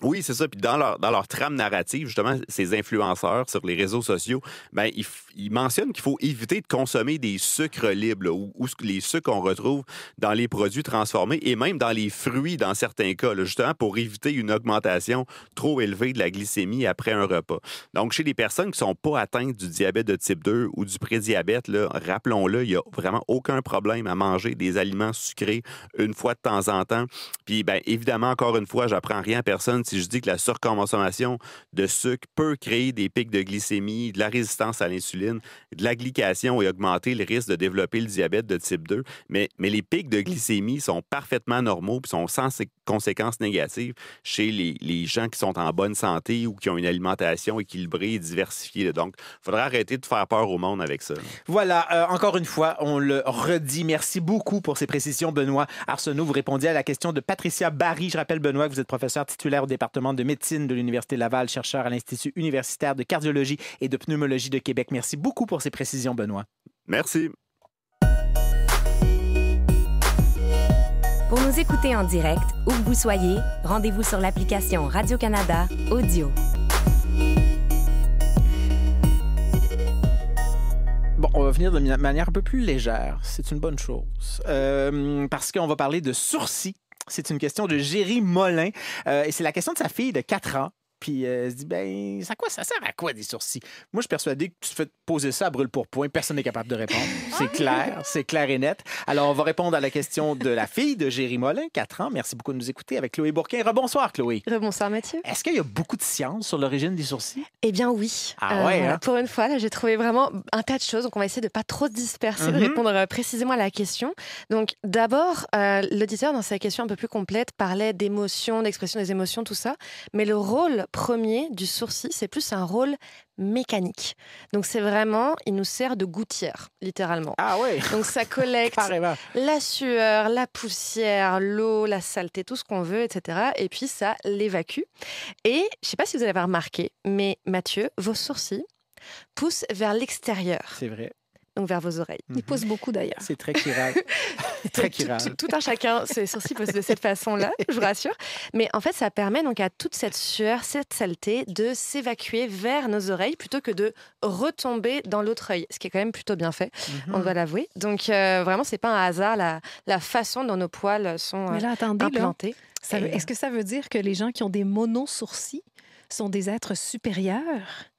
Oui, c'est ça. Puis dans leur, dans leur trame narrative, justement, ces influenceurs sur les réseaux sociaux, ben, ils, mentionnent qu'il faut éviter de consommer des sucres libres, ou, les sucres qu'on retrouve dans les produits transformés et même dans les fruits dans certains cas, justement pour éviter une augmentation trop élevée de la glycémie après un repas. Donc, chez les personnes qui ne sont pas atteintes du diabète de type 2 ou du prédiabète, rappelons-le, il n'y a vraiment aucun problème à manger des aliments sucrés une fois de temps en temps. Puis, ben, évidemment, encore une fois, j'apprends rien à personne si je dis que la surconsommation de sucre peut créer des pics de glycémie, de la résistance à l'insuline, de l'aglication et augmenter le risque de développer le diabète de type 2. Mais, mais les pics de glycémie sont parfaitement normaux puis sont sans conséquences négatives chez les, les, gens qui sont en bonne santé ou qui ont une alimentation équilibrée et diversifiée. Donc, il faudra arrêter de faire peur au monde avec ça.
Voilà, euh, encore une fois, on le redit. Merci beaucoup pour ces précisions, Benoît. Arsenault, vous répondiez à la question de Patricia Barry. Je rappelle, Benoît, que vous êtes professeur titulaire au département de médecine de l'Université Laval, chercheur à l'Institut universitaire de cardiologie et de pneumologie de Québec. Merci beaucoup pour
ces précisions, Benoît. Merci.
Pour nous écouter en direct, où que vous soyez, rendez-vous sur l'application Radio-Canada
Audio. Bon, on va venir de manière un peu plus légère. C'est une bonne chose. Euh, parce qu'on va parler de sourcils c'est une question de Géry Molin. Euh, et c'est la question de sa fille de 4 ans puis euh, elle se dit, ben, ça, quoi, ça sert à quoi des sourcils? Moi, je suis persuadé que tu te fais poser ça à brûle pour point. Personne n'est capable de répondre. (laughs) C'est ah. clair, c'est clair et net. Alors, on va répondre à la question de la fille de Jérémy Molin, 4 ans. Merci beaucoup de nous écouter avec Chloé Bourquin. Rebonsoir, Chloé.
Rebonsoir, Mathieu. Est-ce qu'il
y a beaucoup de science sur l'origine des sourcils?
Eh bien, oui. Ah, ouais, euh, hein? Pour une fois, là, j'ai trouvé vraiment un tas de choses. Donc, on va essayer de ne pas trop se disperser, de mhm. répondre euh, précisément à la question. Donc, d'abord, l'auditeur, dans sa question un peu plus complète, parlait d'émotions, d'expression des émotions, tout ça. Mais le rôle premier du sourcil, c'est plus un rôle mécanique. Donc c'est vraiment, il nous sert de gouttière, littéralement. Ah ouais. Donc ça collecte (laughs) la sueur, la poussière, l'eau, la saleté, tout ce qu'on veut, etc. Et puis ça l'évacue. Et je ne sais pas si vous avez remarqué, mais Mathieu, vos sourcils poussent vers l'extérieur. C'est vrai donc vers vos oreilles. Mhm. Il pose beaucoup d'ailleurs. C'est
très chiral. (laughs) très Tout,
un chacun ses sourcils posent de cette façon-là, je vous rassure. Mais en fait, ça permet donc à toute cette sueur, cette saleté de s'évacuer vers nos oreilles plutôt que de retomber dans l'autre œil, ce qui est quand même plutôt bien fait, mhm. on doit l'avouer. Donc euh, vraiment, c'est pas un hasard la, façon dont nos poils sont là, euh, attendez, implantés. Est-ce que
ça veut dire que les gens qui ont des monosourcils sont des êtres supérieurs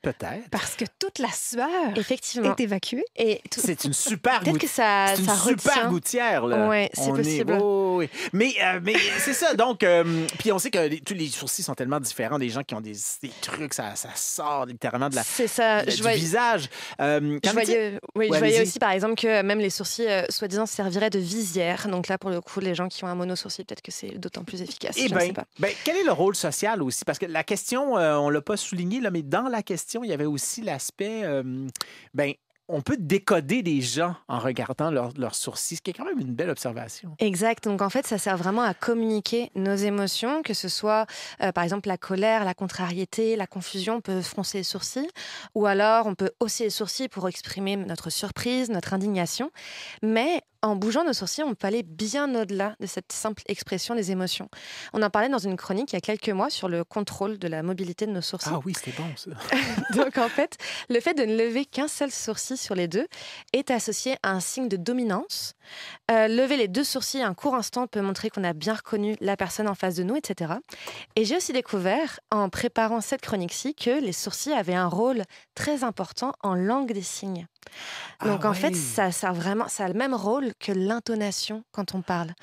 Peut-être. Parce que toute la sueur Effectivement. est évacuée. Et (laughs) C'est
une super que ça, c'est une super gouttière. c'est possible. Mais, mais c'est ça. Donc, euh, puis on sait que tous les sourcils sont tellement différents des gens qui ont des, trucs, ça, sort littéralement de la, je du visage. Euh, je voyais, aussi,
par exemple, que même les sourcils, euh, soi-disant, serviraient de visière. Donc là, pour le coup, les gens qui ont un mono-sourcil, peut-être que c'est d'autant plus efficace. Eh ben,
ben, quel est le rôle social aussi? Parce que la question, on ne l'a pas souligné, là, mais dans la question, il y avait aussi l'aspect, ben, on peut décoder des gens en regardant leurs leur sourcils, ce qui est quand même une belle observation.
Exact. Donc en fait, ça sert vraiment à communiquer nos émotions, que ce soit euh, par exemple la colère, la contrariété, la confusion, on peut froncer les sourcils, ou alors on peut hausser les sourcils pour exprimer notre surprise, notre indignation. Mais en bougeant nos sourcils, on peut aller bien au-delà de cette simple expression des émotions. On en parlait dans une chronique il y a quelques mois sur le contrôle de la mobilité de nos sourcils. Ah oui, c'est bon ça. (laughs) Donc en fait, le fait de ne lever qu'un seul sourcil sur les deux est associé à un signe de dominance. Euh, lever les deux sourcils un court instant peut montrer qu'on a bien reconnu la personne en face de nous, etc. Et j'ai aussi découvert, en préparant cette chronique-ci, que les sourcils avaient un rôle très important en langue des signes. Ah Donc en fait, ça, ça, vraiment, ça a le même rôle que l'intonation quand on parle.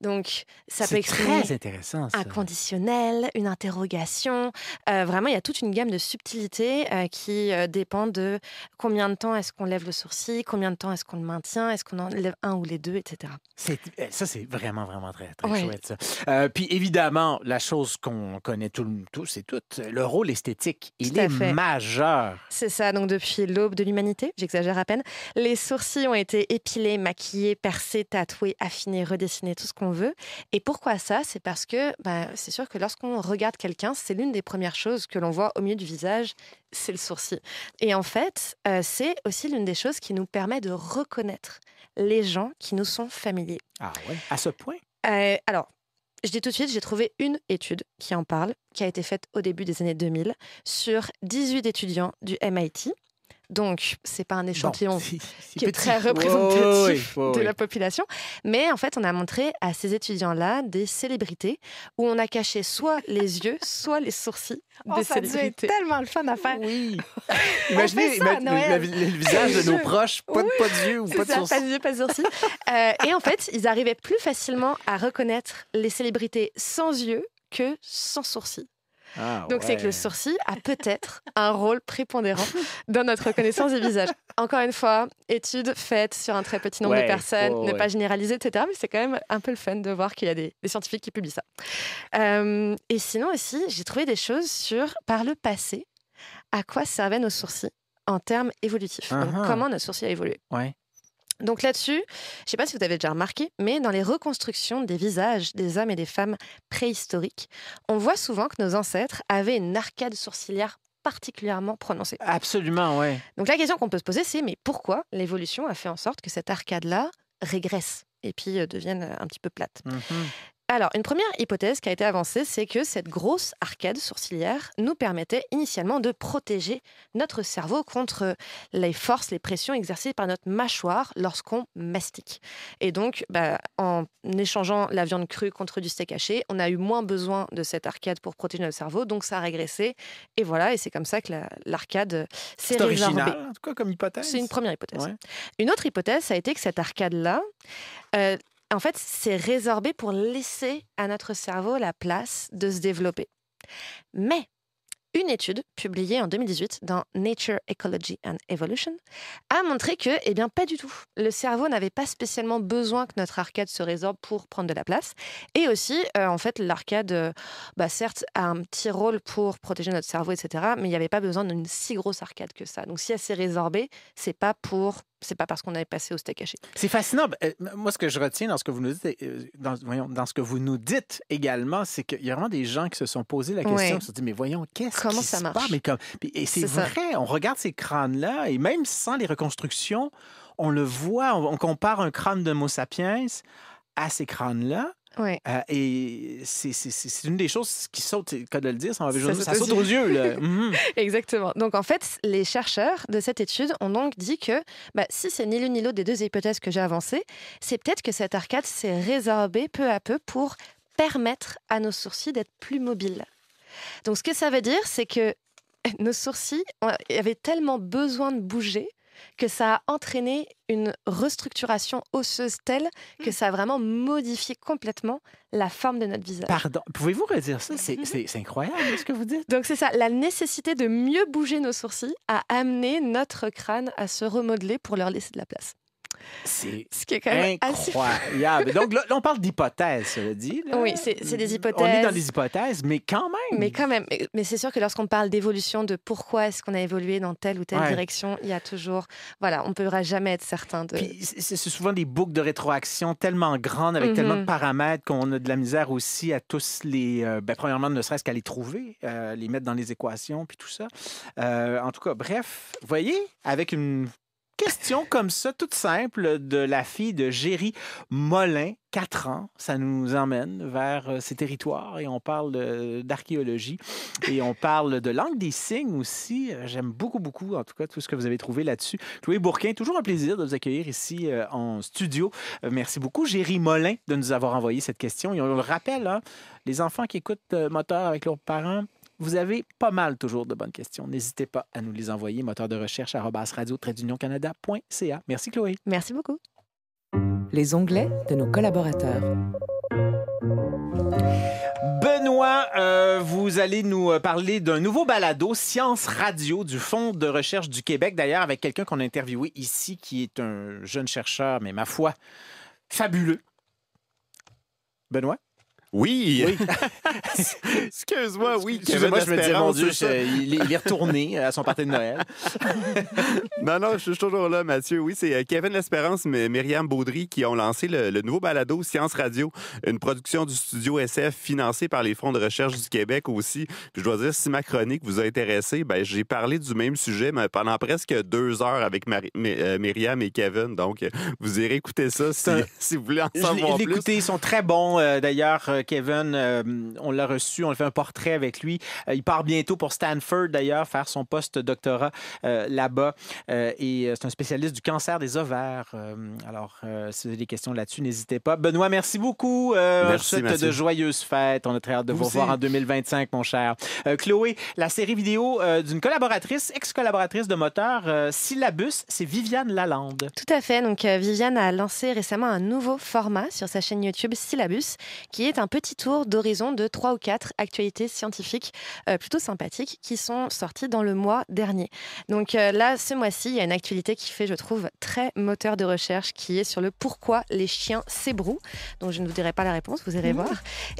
Donc, ça peut exprimer très
intéressant, ça.
un conditionnel, une interrogation. Euh, vraiment, il y a toute une gamme de subtilités euh, qui dépendent euh, dépend de combien de temps est-ce qu'on lève le sourcil, combien de temps est-ce qu'on le maintient, est-ce qu'on enlève un ou les deux, etc.
Eh, ça, c'est vraiment, vraiment très, très chouette, ça. puis, évidemment, la chose qu'on connaît tous tout, et toutes, le rôle esthétique, il est majeur.
C'est ça. Donc, depuis l'aube de l'humanité, j'exagère à peine, les sourcils ont été épilés, maquillés, percés, tatoués, affinés, redessinés, tout ce qu'on veut. Et pourquoi ça C'est parce que ben, c'est sûr que lorsqu'on regarde quelqu'un, c'est l'une des premières choses que l'on voit au milieu du visage, c'est le sourcil. Et en fait, euh, c'est aussi l'une des choses qui nous permet de reconnaître les gens qui nous sont familiers. Ah ouais, à ce point euh, Alors, je dis tout de suite, j'ai trouvé une étude qui en parle, qui a été faite au début des années 2000, sur 18 étudiants du MIT donc, c'est pas un échantillon qui est très représentatif de la population. Mais en fait, on a montré à ces étudiants-là des célébrités où on a caché soit les yeux, soit les sourcils oh, des ça célébrités. tellement le fun à faire. Oui.
(laughs) Imaginez le, visage de nos (laughs) proches, pas, de, yeux ou pas de, sourcils.
pas (laughs) yeux, pas sourcils. et en fait, ils arrivaient plus facilement à reconnaître les célébrités sans yeux que sans sourcils. Ah, Donc c'est que le sourcil a peut-être un rôle prépondérant dans notre reconnaissance des visages. Encore une fois, étude faite sur un très petit nombre de personnes, oh, ne pas généraliser, etc. Mais c'est quand même un peu le fun de voir qu'il y a des, scientifiques qui publient ça. Euh, et sinon aussi, j'ai trouvé des choses sur, par le passé, à quoi servaient nos sourcils en termes évolutifs. Ah, ah. comment nos sourcils a évolué. Donc là-dessus, je ne sais pas si vous avez déjà remarqué, mais dans les reconstructions des visages des hommes et des femmes préhistoriques, on voit souvent que nos ancêtres avaient une arcade sourcilière particulièrement prononcée. Absolument, oui. Donc la question qu'on peut se poser, c'est mais pourquoi l'évolution a fait en sorte que cette arcade-là régresse et puis euh, devienne euh, un petit peu plate mm-hmm. Alors, une première hypothèse qui a été avancée, c'est que cette grosse arcade sourcilière nous permettait initialement de protéger notre cerveau contre les forces, les pressions exercées par notre mâchoire lorsqu'on mastique. Et donc, bah, en échangeant la viande crue contre du steak haché, on a eu moins besoin de cette arcade pour protéger notre cerveau, donc ça a régressé. Et voilà, et c'est comme ça que l'arcade s'est C'est original, cas, comme hypothèse C'est une première hypothèse. Une autre hypothèse, ça a été que cette arcade-là, euh, en fait, c'est résorbé pour laisser à notre cerveau la place de se développer. Mais une étude publiée en 2018 dans Nature Ecology and Evolution a montré que, eh bien, pas du tout. Le cerveau n'avait pas spécialement besoin que notre arcade se résorbe pour prendre de la place. Et aussi, euh, en fait, l'arcade, euh, bah, certes, a un petit rôle pour protéger notre cerveau, etc. Mais il n'y avait pas besoin d'une si grosse arcade que ça. Donc, si elle s'est résorbée, c'est pas pour c'est pas parce qu'on avait passé au steak haché.
C'est fascinant. Ben, euh, moi, ce que je retiens dans ce que vous nous dites, euh, dans, ce que vous nous dites également, c'est qu'il y a vraiment des gens qui se sont posés la question, qui se sont dit, mais voyons, qu'est-ce qui ça se passe? Mais Et c'est vrai, on regarde ces crânes-là, et même sans les reconstructions, on le voit, on, compare un crâne de Homo sapiens à ces crânes-là. Euh, et c'est une des choses qui saute, quand de le dire, ça, saute aux yeux. (laughs) Mmh.
Exactement. Donc en fait, les chercheurs de cette étude ont donc dit que bah, si c'est ni l'une ni l'autre des deux hypothèses que j'ai avancées, c'est peut-être que cette arcade s'est résorbée peu à peu pour permettre à nos sourcils d'être plus mobiles. Donc ce que ça veut dire, c'est que (laughs) nos sourcils avaient tellement besoin de bouger que ça a entraîné une restructuration osseuse telle que mmh. ça a vraiment modifié complètement la forme de notre visage.
Pardon, pouvez-vous redire ça? Mmh, mmh, c'est incroyable
ce que vous dites. Donc c'est ça, la nécessité de mieux bouger nos sourcils a amené notre crâne à se remodeler pour leur laisser de la place.
C'est Ce qui est incroyable. Donc là, on parle d'hypothèses, cela dit.
Oui, c'est des hypothèses. On est dans des
hypothèses, mais
quand même. Mais quand même. Mais c'est sûr que lorsqu'on parle d'évolution, de pourquoi est-ce qu'on a évolué dans telle ou telle direction, il y a toujours. Voilà, on ne pourra jamais être certain de.
c'est souvent des boucles de rétroaction tellement grandes, avec tellement de mhm. paramètres qu'on a de la misère aussi à tous les. Euh, ben, premièrement, ne serait-ce qu'à les trouver, euh, les mettre dans les équations, puis tout ça. Euh, en tout cas, bref, voyez, avec une question comme ça, toute simple, de la fille de Géry Molin, 4 ans. Ça nous emmène vers euh, ces territoires et on parle d'archéologie et on parle de langue des signes aussi. Euh, j'aime beaucoup, beaucoup, en tout cas, tout ce que vous avez trouvé là-dessus. Chloé Bourquin, toujours un plaisir de vous accueillir ici euh, en studio. merci beaucoup, Géry Molin, de nous avoir envoyé cette question. Et on le rappelle, hein, les enfants qui écoutent Moteur avec leurs parents, vous avez pas mal toujours de bonnes questions. N'hésitez pas à nous les envoyer. Moteur de recherche radio canadaca Merci Chloé.
Merci beaucoup. Les onglets de nos collaborateurs.
Benoît, euh, vous allez nous euh, parler d'un nouveau balado Science Radio du Fonds de recherche du Québec, d'ailleurs avec quelqu'un qu'on a interviewé ici qui est un jeune chercheur, mais ma foi, fabuleux. Benoît? (laughs) Oui!
Excuse-moi, oui. Excuse moi je me dis, mon Dieu,
il, est retourné à son party de Noël.
(laughs) non, non, je suis toujours là, Mathieu. Oui, c'est euh, Kevin L'Espérance et Myriam Baudry qui ont lancé le, nouveau balado Science Radio, une production du studio SF financée par les fonds de recherche du Québec aussi. je dois dire, si ma chronique vous a intéressé, ben, j'ai parlé du même sujet mais pendant presque deux heures avec euh, Myriam et Kevin. Donc, euh, vous irez écouter ça (laughs) si, vous voulez en savoir plus.
Écouté, ils sont très bons, d'ailleurs. Kevin, euh, on l'a reçu, on fait un portrait avec lui. Euh, il part bientôt pour Stanford, d'ailleurs, faire son poste doctorat euh, là-bas. et c'est un spécialiste du cancer des ovaires. alors, si vous avez des questions là-dessus, n'hésitez pas. Benoît, merci beaucoup. merci, de joyeuses fêtes. On a très hâte de vous, vous revoir en 2025, mon cher. Chloé, la série vidéo d'une collaboratrice, ex-collaboratrice de moteur, Syllabus, c'est Viviane
Lalande. Tout à fait. Donc, Viviane a lancé récemment un nouveau format sur sa chaîne YouTube Syllabus, qui est un petit tour d'horizon de trois ou quatre actualités scientifiques euh, plutôt sympathiques qui sont sorties dans le mois dernier. Donc euh, là, ce mois-ci, il y a une actualité qui fait, je trouve, très moteur de recherche qui est sur le pourquoi les chiens s'ébrouent. Donc je ne vous dirai pas la réponse, vous irez mmh. voir.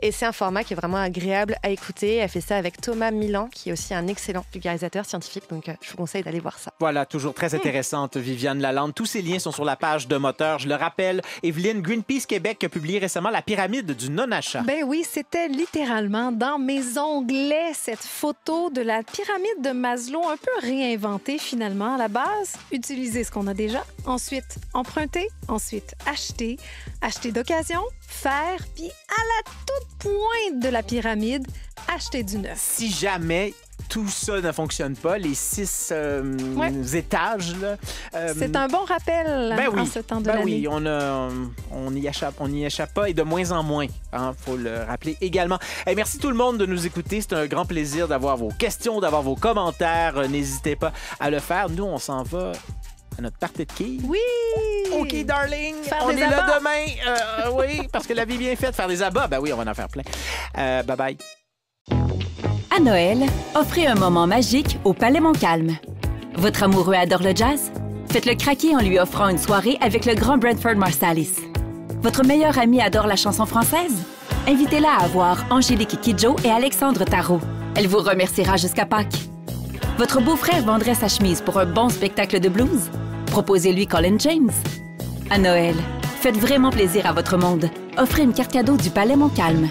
Et c'est un format qui est vraiment agréable à écouter. Elle fait ça avec Thomas Milan, qui est aussi un excellent vulgarisateur scientifique. Donc euh, je vous conseille d'aller voir ça.
Voilà, toujours très mmh. intéressante, Viviane Lalande. Tous ces liens sont sur la page de Moteur. Je le rappelle, Evelyne Greenpeace Québec a publié récemment la pyramide du non-achat
ben oui, c'était littéralement dans mes onglets cette photo de la pyramide de Maslow, un peu réinventée finalement à la base. Utiliser ce qu'on a déjà, ensuite emprunter, ensuite acheter, acheter d'occasion, faire, puis à la toute pointe de la pyramide, acheter du neuf. Si
jamais tout ça ne fonctionne pas, les six euh, étages. Euh, c'est un bon
rappel ben en ce temps de ben oui,
on, y échappe, on n'y échappe pas et de moins en moins. Il hein, faut le rappeler également. Et merci tout le monde de nous écouter. C'est un grand plaisir d'avoir vos questions, d'avoir vos commentaires. Euh, n'hésitez pas à le faire. Nous, on s'en va à notre partie de quilles. Oui! OK, darling. on est là demain. oui, parce que la vie est bien faite, faire des abats. Ben oui, on va en faire plein. bye bye
à Noël, offrez un moment magique au Palais Montcalm. Votre amoureux adore le jazz? Faites-le craquer en lui offrant une soirée avec le grand Brentford Marsalis. Votre meilleur amie adore la chanson française? Invitez-la à voir Angélique Kidjo et Alexandre Tarot. Elle vous remerciera jusqu'à Pâques. Votre beau-frère vendrait sa chemise pour un bon spectacle de blues? Proposez-lui Colin James. À Noël, faites vraiment plaisir à votre monde. Offrez une carte cadeau du Palais Montcalm.